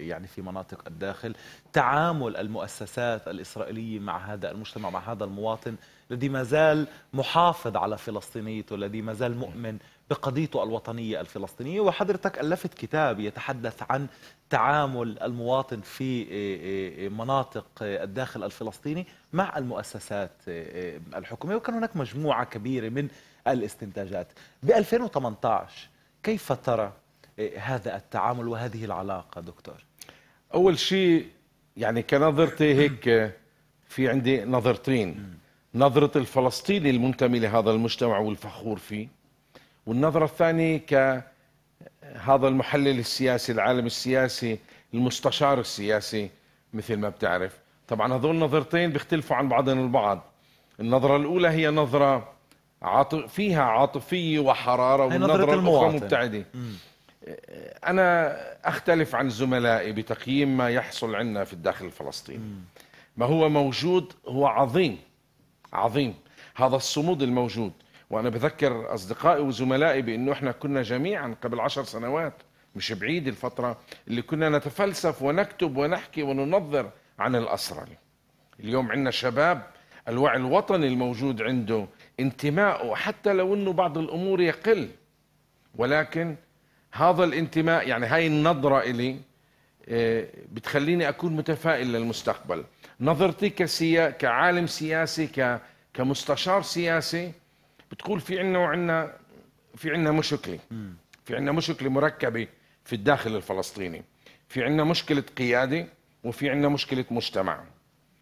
يعني في مناطق الداخل تعامل المؤسسات الاسرائيليه مع هذا المجتمع مع هذا المواطن الذي ما زال محافظ على فلسطينيته الذي ما زال مؤمن بقضيته الوطنية الفلسطينية وحضرتك ألفت كتاب يتحدث عن تعامل المواطن في آه، آه، آه، مناطق الداخل الفلسطيني مع المؤسسات الحكومية وكان هناك مجموعة كبيرة من الاستنتاجات ب 2018 كيف ترى هذا التعامل وهذه العلاقة دكتور؟ أول شيء يعني كنظرتي هيك في عندي نظرتين نظرة الفلسطيني المنتمي لهذا المجتمع والفخور فيه والنظرة الثانية كهذا المحلل السياسي العالم السياسي المستشار السياسي مثل ما بتعرف طبعا هذول النظرتين بيختلفوا عن بعضهم البعض النظرة الأولى هي نظرة عاطف فيها عاطفية وحرارة والنظرة الأخرى مبتعدة أنا أختلف عن زملائي بتقييم ما يحصل عندنا في الداخل الفلسطيني ما هو موجود هو عظيم عظيم هذا الصمود الموجود وانا بذكر اصدقائي وزملائي بانه احنا كنا جميعا قبل عشر سنوات مش بعيد الفتره اللي كنا نتفلسف ونكتب ونحكي وننظر عن الأسرة اليوم عندنا شباب الوعي الوطني الموجود عنده انتماءه حتى لو انه بعض الامور يقل ولكن هذا الانتماء يعني هاي النظره الي آه، بتخليني اكون متفائل للمستقبل نظرتي كسيا كعالم سياسي كمستشار سياسي بتقول في عنا وعنا في عنا مشكله في عنا مشكله مركبه في الداخل الفلسطيني في عنا مشكله قياده وفي عنا مشكله مجتمع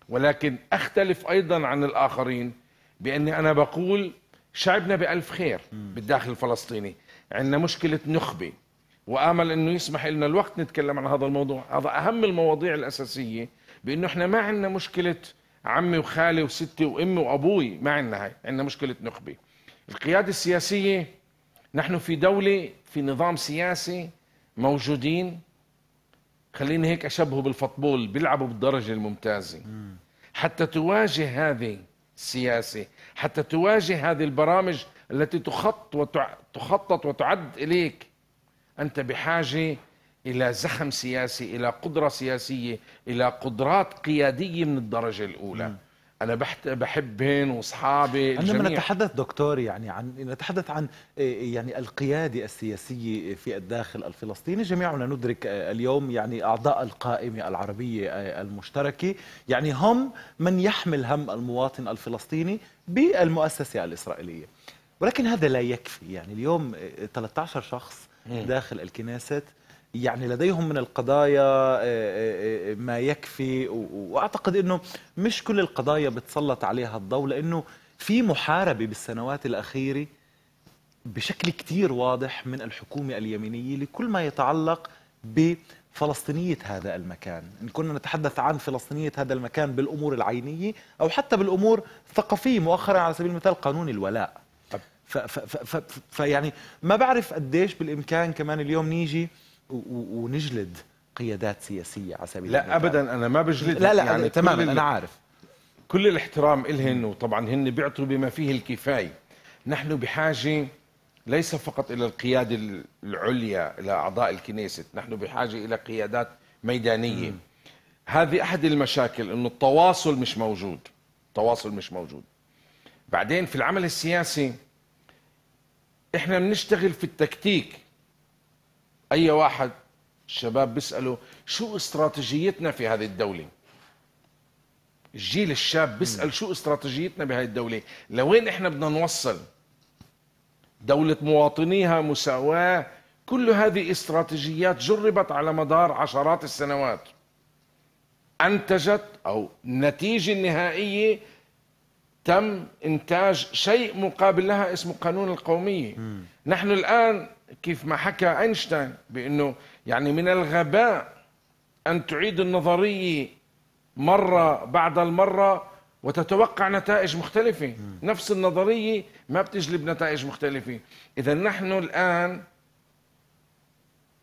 ولكن اختلف ايضا عن الاخرين باني انا بقول شعبنا بألف خير بالداخل الفلسطيني عندنا مشكلة نخبة وآمل أنه يسمح لنا الوقت نتكلم عن هذا الموضوع هذا أهم المواضيع الأساسية بأنه إحنا ما عندنا مشكلة عمي وخالي وستي وأمي وأبوي ما عندنا هاي عندنا مشكلة نخبة القيادة السياسية نحن في دولة في نظام سياسي موجودين خليني هيك أشبهه بالفطبول بيلعبوا بالدرجة الممتازة حتى تواجه هذه السياسة حتى تواجه هذه البرامج التي تخط وتخطط وتعد إليك أنت بحاجة إلى زخم سياسي إلى قدرة سياسية إلى قدرات قيادية من الدرجة الأولى م. انا بحت بحبهن واصحابي عندما نتحدث دكتور يعني عن نتحدث عن آه، يعني القياده السياسيه في الداخل الفلسطيني جميعنا ندرك آه، اليوم يعني اعضاء القائمه العربيه آه، المشتركه يعني هم من يحمل هم المواطن الفلسطيني بالمؤسسه الاسرائيليه ولكن هذا لا يكفي يعني اليوم 13 شخص داخل الكنيست يعني لديهم من القضايا آه، آه، آه، ما يكفي واعتقد انه مش كل القضايا بتسلط عليها الضوء لانه في محاربه بالسنوات الاخيره بشكل كتير واضح من الحكومه اليمينيه لكل ما يتعلق بفلسطينيه هذا المكان، ان كنا نتحدث عن فلسطينيه هذا المكان بالامور العينيه او حتى بالامور الثقافيه مؤخرا على سبيل المثال قانون الولاء. فيعني ما بعرف قديش بالامكان كمان اليوم نيجي ونجلد قيادات سياسيه على سبيل لا المثال. ابدا انا ما بجلد لا لا يعني تماما انا عارف كل الاحترام إلهن وطبعا هن بيعطوا بما فيه الكفايه نحن بحاجه ليس فقط الى القياده العليا الى اعضاء الكنيسة نحن بحاجه الى قيادات ميدانيه م. هذه احد المشاكل انه التواصل مش موجود التواصل مش موجود بعدين في العمل السياسي احنا بنشتغل في التكتيك اي واحد شباب بيساله شو استراتيجيتنا في هذه الدوله الجيل الشاب بيسال شو استراتيجيتنا بهذه الدوله لوين احنا بدنا نوصل دوله مواطنيها مساواه كل هذه استراتيجيات جربت على مدار عشرات السنوات انتجت او النتيجه النهائيه تم انتاج شيء مقابل لها اسمه قانون القوميه نحن الان كيف ما حكى أينشتاين بأنه يعني من الغباء أن تعيد النظرية مرة بعد المرة وتتوقع نتائج مختلفة نفس النظرية ما بتجلب نتائج مختلفة إذا نحن الآن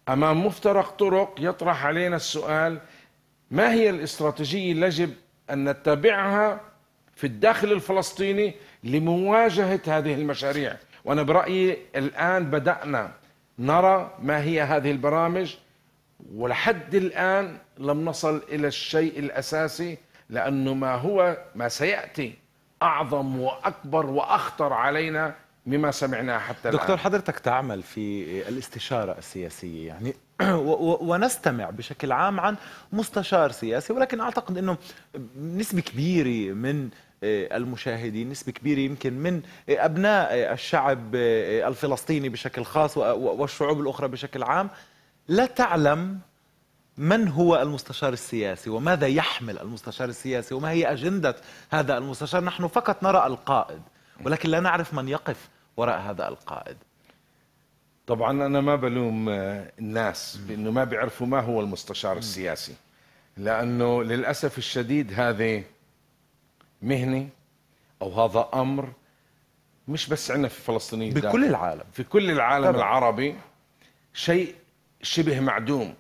أمام مفترق طرق يطرح علينا السؤال ما هي الاستراتيجية اللي يجب أن نتبعها في الداخل الفلسطيني لمواجهة هذه المشاريع وأنا برأيي الآن بدأنا نرى ما هي هذه البرامج ولحد الآن لم نصل إلى الشيء الأساسي لأنه ما هو ما سيأتي أعظم وأكبر وأخطر علينا مما سمعناه حتى الآن دكتور حضرتك تعمل في الاستشارة السياسية يعني ونستمع بشكل عام عن مستشار سياسي ولكن أعتقد أنه نسبة كبيرة من آه، المشاهدين نسبة كبيرة يمكن من آه، أبناء آه، الشعب الفلسطيني بشكل خاص والشعوب الأخرى بشكل عام لا تعلم من هو المستشار السياسي وماذا يحمل المستشار السياسي وما هي أجندة هذا المستشار نحن فقط نرى القائد ولكن لا نعرف من يقف وراء هذا القائد طبعا أنا ما بلوم الناس بأنه ما بيعرفوا ما هو المستشار السياسي لأنه للأسف الشديد هذه مهنه او هذا امر مش بس عندنا في فلسطين بكل العالم في كل العالم طبعا. العربي شيء شبه معدوم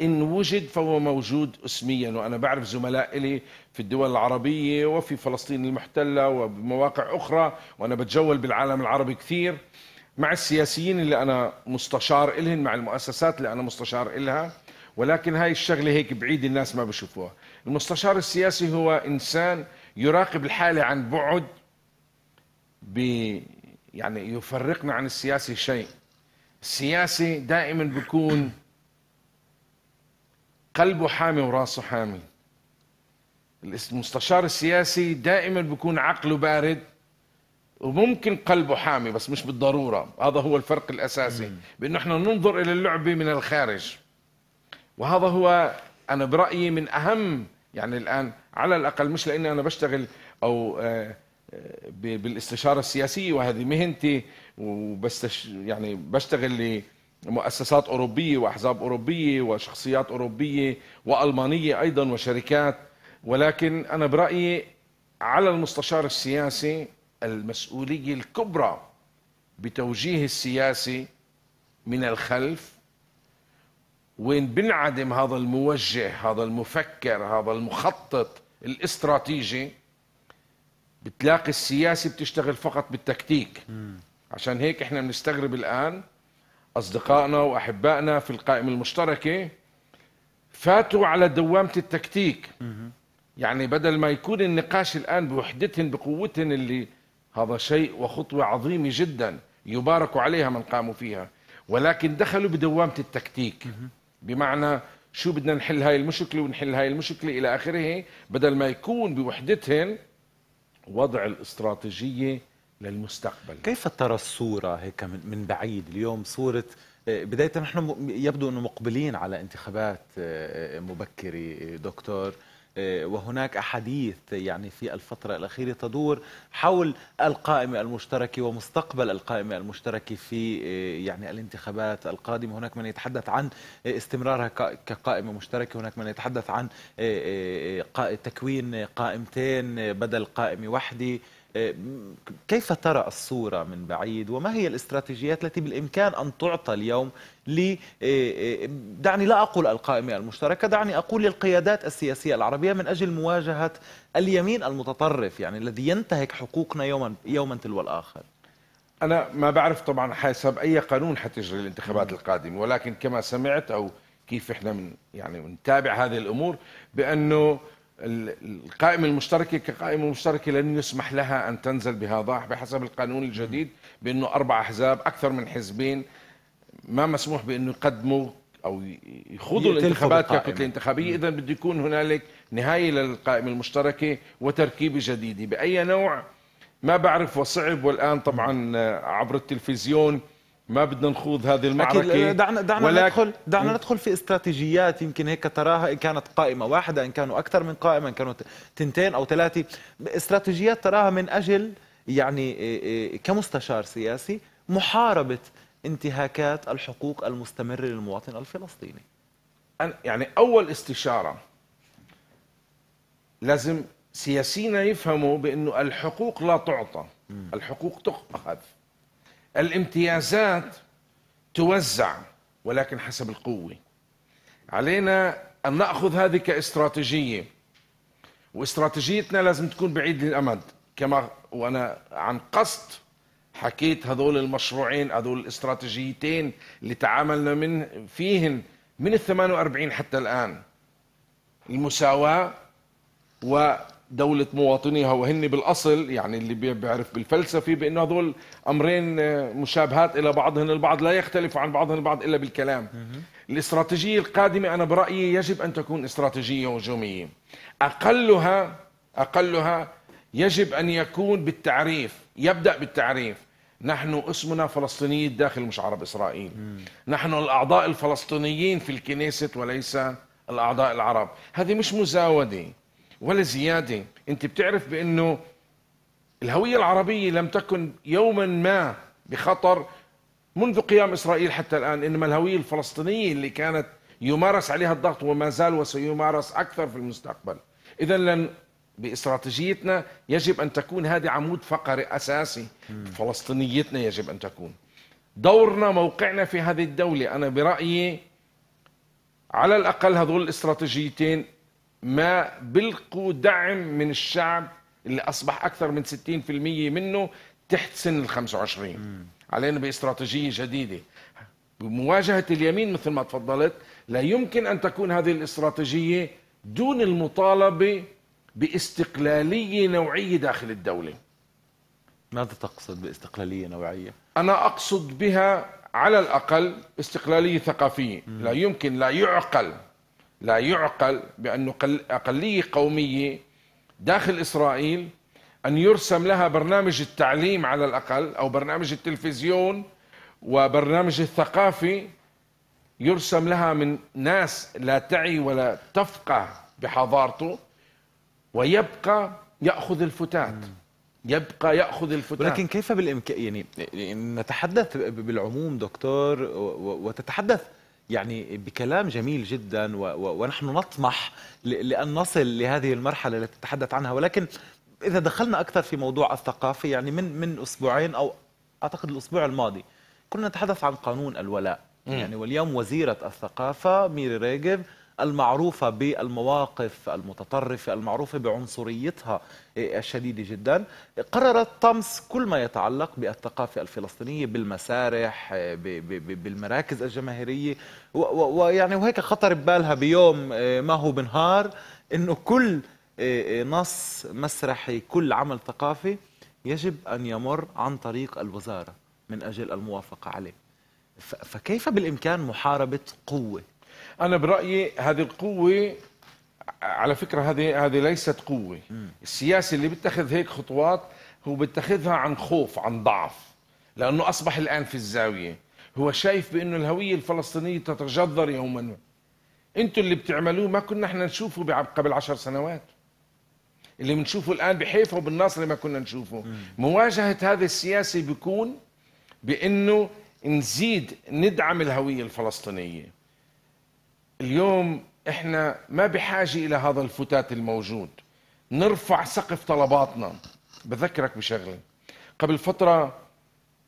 ان وجد فهو موجود اسميا وانا بعرف زملاء لي في الدول العربيه وفي فلسطين المحتله وبمواقع اخرى وانا بتجول بالعالم العربي كثير مع السياسيين اللي انا مستشار الهن مع المؤسسات اللي انا مستشار الها ولكن هاي الشغله هيك بعيد الناس ما بشوفوها المستشار السياسي هو انسان يراقب الحالة عن بعد ب يعني يفرقنا عن السياسي شيء السياسي دائما بيكون قلبه حامي وراسه حامي المستشار السياسي دائما بيكون عقله بارد وممكن قلبه حامي بس مش بالضروره هذا هو الفرق الاساسي بانه احنا ننظر الى اللعبه من الخارج وهذا هو انا برايي من اهم يعني الان على الاقل مش لاني انا بشتغل او آه، آه، بالاستشاره السياسيه وهذه مهنتي وبستش يعني بشتغل لمؤسسات اوروبيه واحزاب اوروبيه وشخصيات اوروبيه والمانيه ايضا وشركات ولكن انا برايي على المستشار السياسي المسؤوليه الكبرى بتوجيه السياسي من الخلف وين بنعدم هذا الموجه هذا المفكر هذا المخطط الاستراتيجي بتلاقي السياسي بتشتغل فقط بالتكتيك عشان هيك احنا بنستغرب الان اصدقائنا واحبائنا في القائمه المشتركه فاتوا على دوامه التكتيك يعني بدل ما يكون النقاش الان بوحدتهم بقوتهم اللي هذا شيء وخطوه عظيمه جدا يبارك عليها من قاموا فيها ولكن دخلوا بدوامه التكتيك بمعنى شو بدنا نحل هاي المشكله ونحل هاي المشكله الى اخره بدل ما يكون بوحدتهم وضع الاستراتيجيه للمستقبل كيف ترى الصوره هيك من بعيد اليوم صوره آه، بدايه نحن يبدو انه مقبلين على انتخابات آه، آه، مبكره دكتور آه، وهناك أحاديث يعني في الفترة الأخيرة تدور حول القائمة المشتركة ومستقبل القائمة المشتركة في آه، يعني الانتخابات القادمة هناك من يتحدث عن آه، استمرارها كقائمة مشتركة هناك من يتحدث عن تكوين قائمتين بدل قائمة واحدة كيف ترى الصورة من بعيد وما هي الاستراتيجيات التي بالإمكان أن تعطى اليوم ل إيه، إيه، دعني لا أقول القائمة المشتركة دعني أقول للقيادات السياسية العربية من أجل مواجهة اليمين المتطرف يعني الذي ينتهك حقوقنا يوما يوما تلو الآخر أنا ما بعرف طبعا حسب أي قانون حتجري الانتخابات القادمة ولكن كما سمعت أو كيف احنا من يعني نتابع هذه الامور بانه القائمة المشتركة كقائمة مشتركة لن يسمح لها أن تنزل بهذا بحسب القانون الجديد بأنه أربع أحزاب أكثر من حزبين ما مسموح بأنه يقدموا أو يخوضوا الانتخابات ككتلة انتخابية إذا بده يكون هنالك نهاية للقائمة المشتركة وتركيبة جديدة بأي نوع ما بعرف وصعب والآن طبعا عبر التلفزيون ما بدنا نخوض هذه المعركة دعنا دعنا ولكن... ندخل دعنا ندخل في استراتيجيات يمكن هيك تراها إن كانت قائمة واحدة إن كانوا أكثر من قائمة إن كانوا تنتين أو ثلاثة استراتيجيات تراها من أجل يعني إيه، إيه، كمستشار سياسي محاربة انتهاكات الحقوق المستمرة للمواطن الفلسطيني يعني أول استشارة لازم سياسينا يفهموا بأنه الحقوق لا تعطى الحقوق تؤخذ الامتيازات توزع ولكن حسب القوة علينا أن نأخذ هذه كاستراتيجية واستراتيجيتنا لازم تكون بعيد الأمد كما وأنا عن قصد حكيت هذول المشروعين هذول الاستراتيجيتين اللي تعاملنا من فيهن من ال 48 حتى الآن المساواة دولة مواطنيها وهن بالأصل يعني اللي بيعرف بالفلسفة بأنه هذول أمرين آه، مشابهات إلى بعضهن البعض لا يختلف عن بعضهن البعض إلا بالكلام الاستراتيجية القادمة أنا برأيي يجب أن تكون استراتيجية هجومية أقلها أقلها يجب أن يكون بالتعريف يبدأ بالتعريف نحن اسمنا فلسطيني الداخل مش عرب إسرائيل نحن الأعضاء الفلسطينيين في الكنيسة وليس الأعضاء العرب هذه مش مزاودة ولا زياده انت بتعرف بانه الهويه العربيه لم تكن يوما ما بخطر منذ قيام اسرائيل حتى الان انما الهويه الفلسطينيه اللي كانت يمارس عليها الضغط وما زال وسيمارس اكثر في المستقبل اذا لن باستراتيجيتنا يجب ان تكون هذه عمود فقري اساسي م. فلسطينيتنا يجب ان تكون دورنا موقعنا في هذه الدوله انا برايي على الاقل هذول الاستراتيجيتين ما بلقوا دعم من الشعب اللي اصبح اكثر من 60% منه تحت سن ال 25 علينا باستراتيجيه جديده بمواجهه اليمين مثل ما تفضلت لا يمكن ان تكون هذه الاستراتيجيه دون المطالبه باستقلاليه نوعيه داخل الدوله ماذا تقصد باستقلاليه نوعيه انا اقصد بها على الاقل استقلاليه ثقافيه لا يمكن لا يعقل لا يعقل بأن أقلية قومية داخل إسرائيل أن يرسم لها برنامج التعليم على الأقل أو برنامج التلفزيون وبرنامج الثقافي يرسم لها من ناس لا تعي ولا تفقه بحضارته ويبقى يأخذ الفتات يبقى ياخذ الفتاة ولكن كيف بالامكان يعني،, يعني نتحدث بالعموم دكتور وتتحدث يعني بكلام جميل جدا و و ونحن نطمح لأن نصل لهذه المرحلة التي تتحدث عنها ولكن إذا دخلنا أكثر في موضوع الثقافة يعني من من أسبوعين أو أعتقد الأسبوع الماضي كنا نتحدث عن قانون الولاء يعني واليوم وزيرة الثقافة ميري ريجب المعروفة بالمواقف المتطرفة المعروفة بعنصريتها الشديدة جدا قررت طمس كل ما يتعلق بالثقافة الفلسطينية بالمسارح بالمراكز الجماهيرية ويعني وهيك خطر ببالها بيوم آه، ما هو بنهار انه كل آه، آه، نص مسرحي كل عمل ثقافي يجب ان يمر عن طريق الوزاره من اجل الموافقه عليه فكيف بالامكان محاربه قوه انا برايي هذه القوه على فكره هذه هذه ليست قوه السياسي اللي بيتخذ هيك خطوات هو بيتخذها عن خوف عن ضعف لانه اصبح الان في الزاويه هو شايف بانه الهويه الفلسطينيه تتجذر يوما ما انتوا اللي بتعملوه ما كنا احنا نشوفه قبل عشر سنوات اللي بنشوفه الان بحيفا وبالناصر ما كنا نشوفه مواجهه هذا السياسي بيكون بانه نزيد ندعم الهويه الفلسطينيه اليوم احنا ما بحاجه الى هذا الفتات الموجود نرفع سقف طلباتنا بذكرك بشغله قبل فتره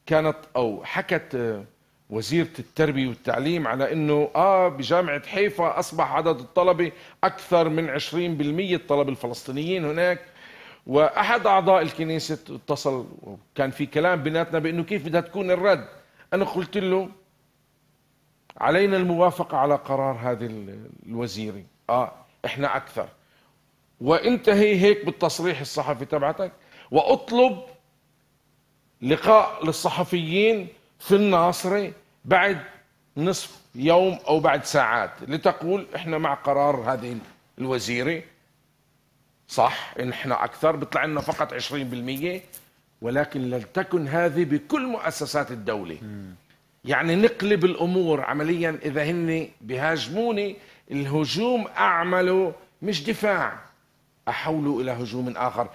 كانت او حكت آه، وزيره التربيه والتعليم على انه اه بجامعه حيفا اصبح عدد الطلبه اكثر من 20% الطلبه الفلسطينيين هناك واحد اعضاء الكنيسه اتصل وكان في كلام بيناتنا بانه كيف بدها تكون الرد انا قلت له علينا الموافقة على قرار هذه الوزيرة آه إحنا أكثر وانتهي هيك بالتصريح الصحفي تبعتك وأطلب لقاء للصحفيين في الناصرة بعد نصف يوم أو بعد ساعات لتقول إحنا مع قرار هذه الوزيرة صح إن إحنا أكثر بيطلع لنا فقط 20% ولكن لن تكن هذه بكل مؤسسات الدولة يعني نقلب الامور عمليا اذا هن بيهاجموني الهجوم اعمله مش دفاع احوله الى هجوم اخر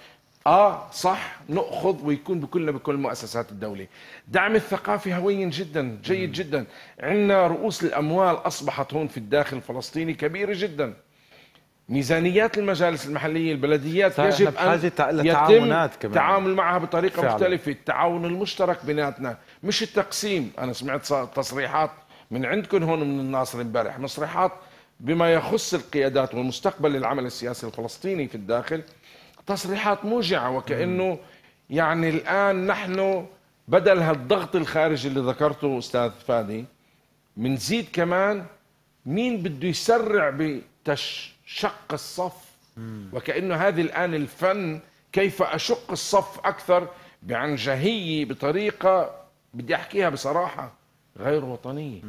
اه صح ناخذ ويكون بكلنا بكل مؤسسات الدوله دعم الثقافي هوين جدا جيد جدا عندنا رؤوس الاموال اصبحت هون في الداخل الفلسطيني كبيره جدا ميزانيات المجالس المحليه البلديات يجب ان يتم تعامل معها بطريقه فعلا. مختلفه التعاون المشترك بيناتنا مش التقسيم انا سمعت تصريحات من عندكم هون من الناصر امبارح تصريحات بما يخص القيادات ومستقبل العمل السياسي الفلسطيني في الداخل تصريحات موجعه وكانه يعني الان نحن بدل هالضغط الخارجي اللي ذكرته استاذ فادي بنزيد كمان مين بده يسرع بتش شق الصف وكأنه هذه الآن الفن كيف أشق الصف أكثر بعنجهية بطريقة بدي أحكيها بصراحة غير وطنية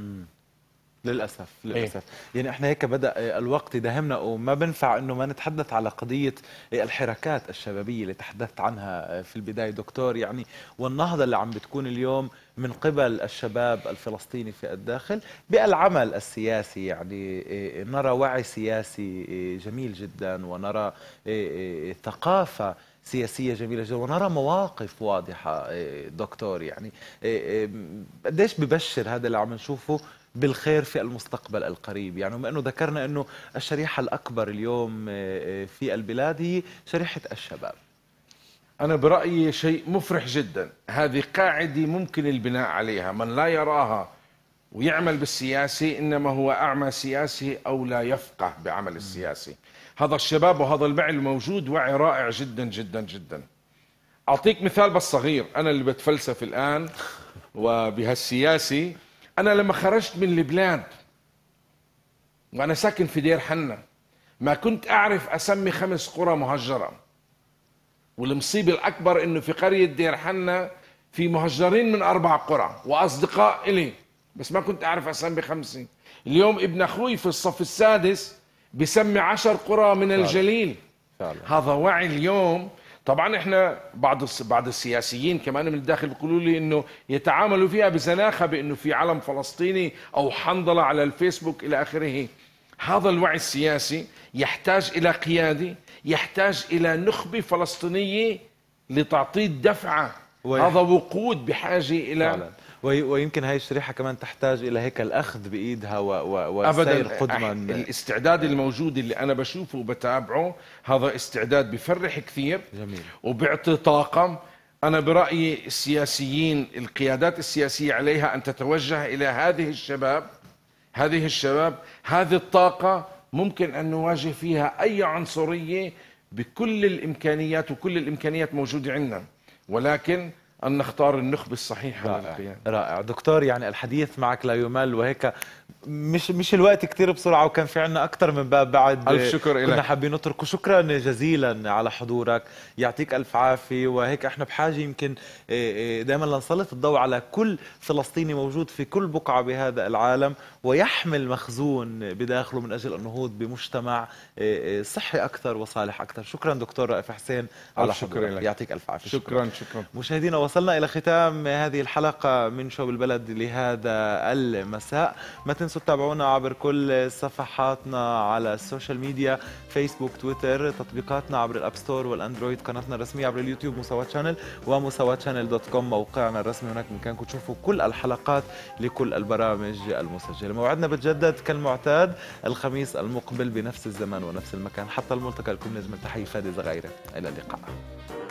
للاسف للاسف إيه؟ يعني احنا هيك بدا آه، الوقت يداهمنا وما بنفع انه ما نتحدث على قضيه آه، الحركات الشبابيه اللي تحدثت عنها آه، في البدايه دكتور يعني والنهضه اللي عم بتكون اليوم من قبل الشباب الفلسطيني في الداخل بالعمل السياسي يعني نرى وعي سياسي جميل جدا ونرى ثقافه سياسية جميلة جدا ونرى مواقف واضحة دكتور يعني قديش ببشر هذا اللي عم نشوفه بالخير في المستقبل القريب يعني بما أنه ذكرنا أنه الشريحة الأكبر اليوم آه، آه، في البلاد هي شريحة الشباب أنا برأيي شيء مفرح جدا هذه قاعدة ممكن البناء عليها من لا يراها ويعمل بالسياسي إنما هو أعمى سياسي أو لا يفقه بعمل السياسي هذا الشباب وهذا الوعي الموجود وعي رائع جدا جدا جدا أعطيك مثال بس صغير أنا اللي بتفلسف الآن وبهالسياسي أنا لما خرجت من لبنان وأنا ساكن في دير حنا ما كنت أعرف أسمي خمس قرى مهجرة والمصيبة الأكبر إنه في قرية دير حنا في مهجرين من أربع قرى وأصدقاء إلي بس ما كنت أعرف أسمي خمسة اليوم ابن أخوي في الصف السادس بسمي عشر قرى من الجليل فعلا. هذا وعي اليوم طبعا احنا بعض بعض السياسيين كمان من الداخل بيقولوا لي انه يتعاملوا فيها بزناخه بانه في علم فلسطيني او حنظله على الفيسبوك الى اخره هذا الوعي السياسي يحتاج الى قياده يحتاج الى نخبه فلسطينيه لتعطيه دفعه هذا وقود بحاجه الى فعلا. ويمكن هاي الشريحة كمان تحتاج إلى هيك الأخذ بإيدها و... و... وسير قدما الاستعداد الموجود اللي أنا بشوفه وبتابعه هذا استعداد بفرح كثير جميل وبيعطي طاقم أنا برأيي السياسيين القيادات السياسية عليها أن تتوجه إلى هذه الشباب هذه الشباب هذه الطاقة ممكن أن نواجه فيها أي عنصرية بكل الإمكانيات وكل الإمكانيات موجودة عندنا ولكن أن نختار النخبة الصحيحة رائع. رائع دكتور يعني الحديث معك لا يمل وهيك مش مش الوقت كثير بسرعه وكان في عنا اكثر من باب بعد الف شكر كنا حابين نتركه شكرا جزيلا على حضورك يعطيك الف عافيه وهيك احنا بحاجه يمكن إيه، إيه، دائما لنسلط الضوء على كل فلسطيني موجود في كل بقعه بهذا العالم ويحمل مخزون بداخله من اجل النهوض بمجتمع إيه، صحي اكثر وصالح اكثر شكرا دكتور رائف حسين على حضورك لك. يعطيك الف عافيه شكرا شكرا مشاهدينا وصلنا الى ختام هذه الحلقه من شو البلد لهذا المساء ما تنسوا تتابعونا عبر كل صفحاتنا على السوشيال ميديا فيسبوك تويتر تطبيقاتنا عبر الاب ستور والاندرويد قناتنا الرسميه عبر اليوتيوب مساواه شانل ومساواه شانل دوت كوم موقعنا الرسمي هناك بامكانكم تشوفوا كل الحلقات لكل البرامج المسجله موعدنا بتجدد كالمعتاد الخميس المقبل بنفس الزمان ونفس المكان حتى الملتقى لكم نجم التحيه فادي زغايره الى اللقاء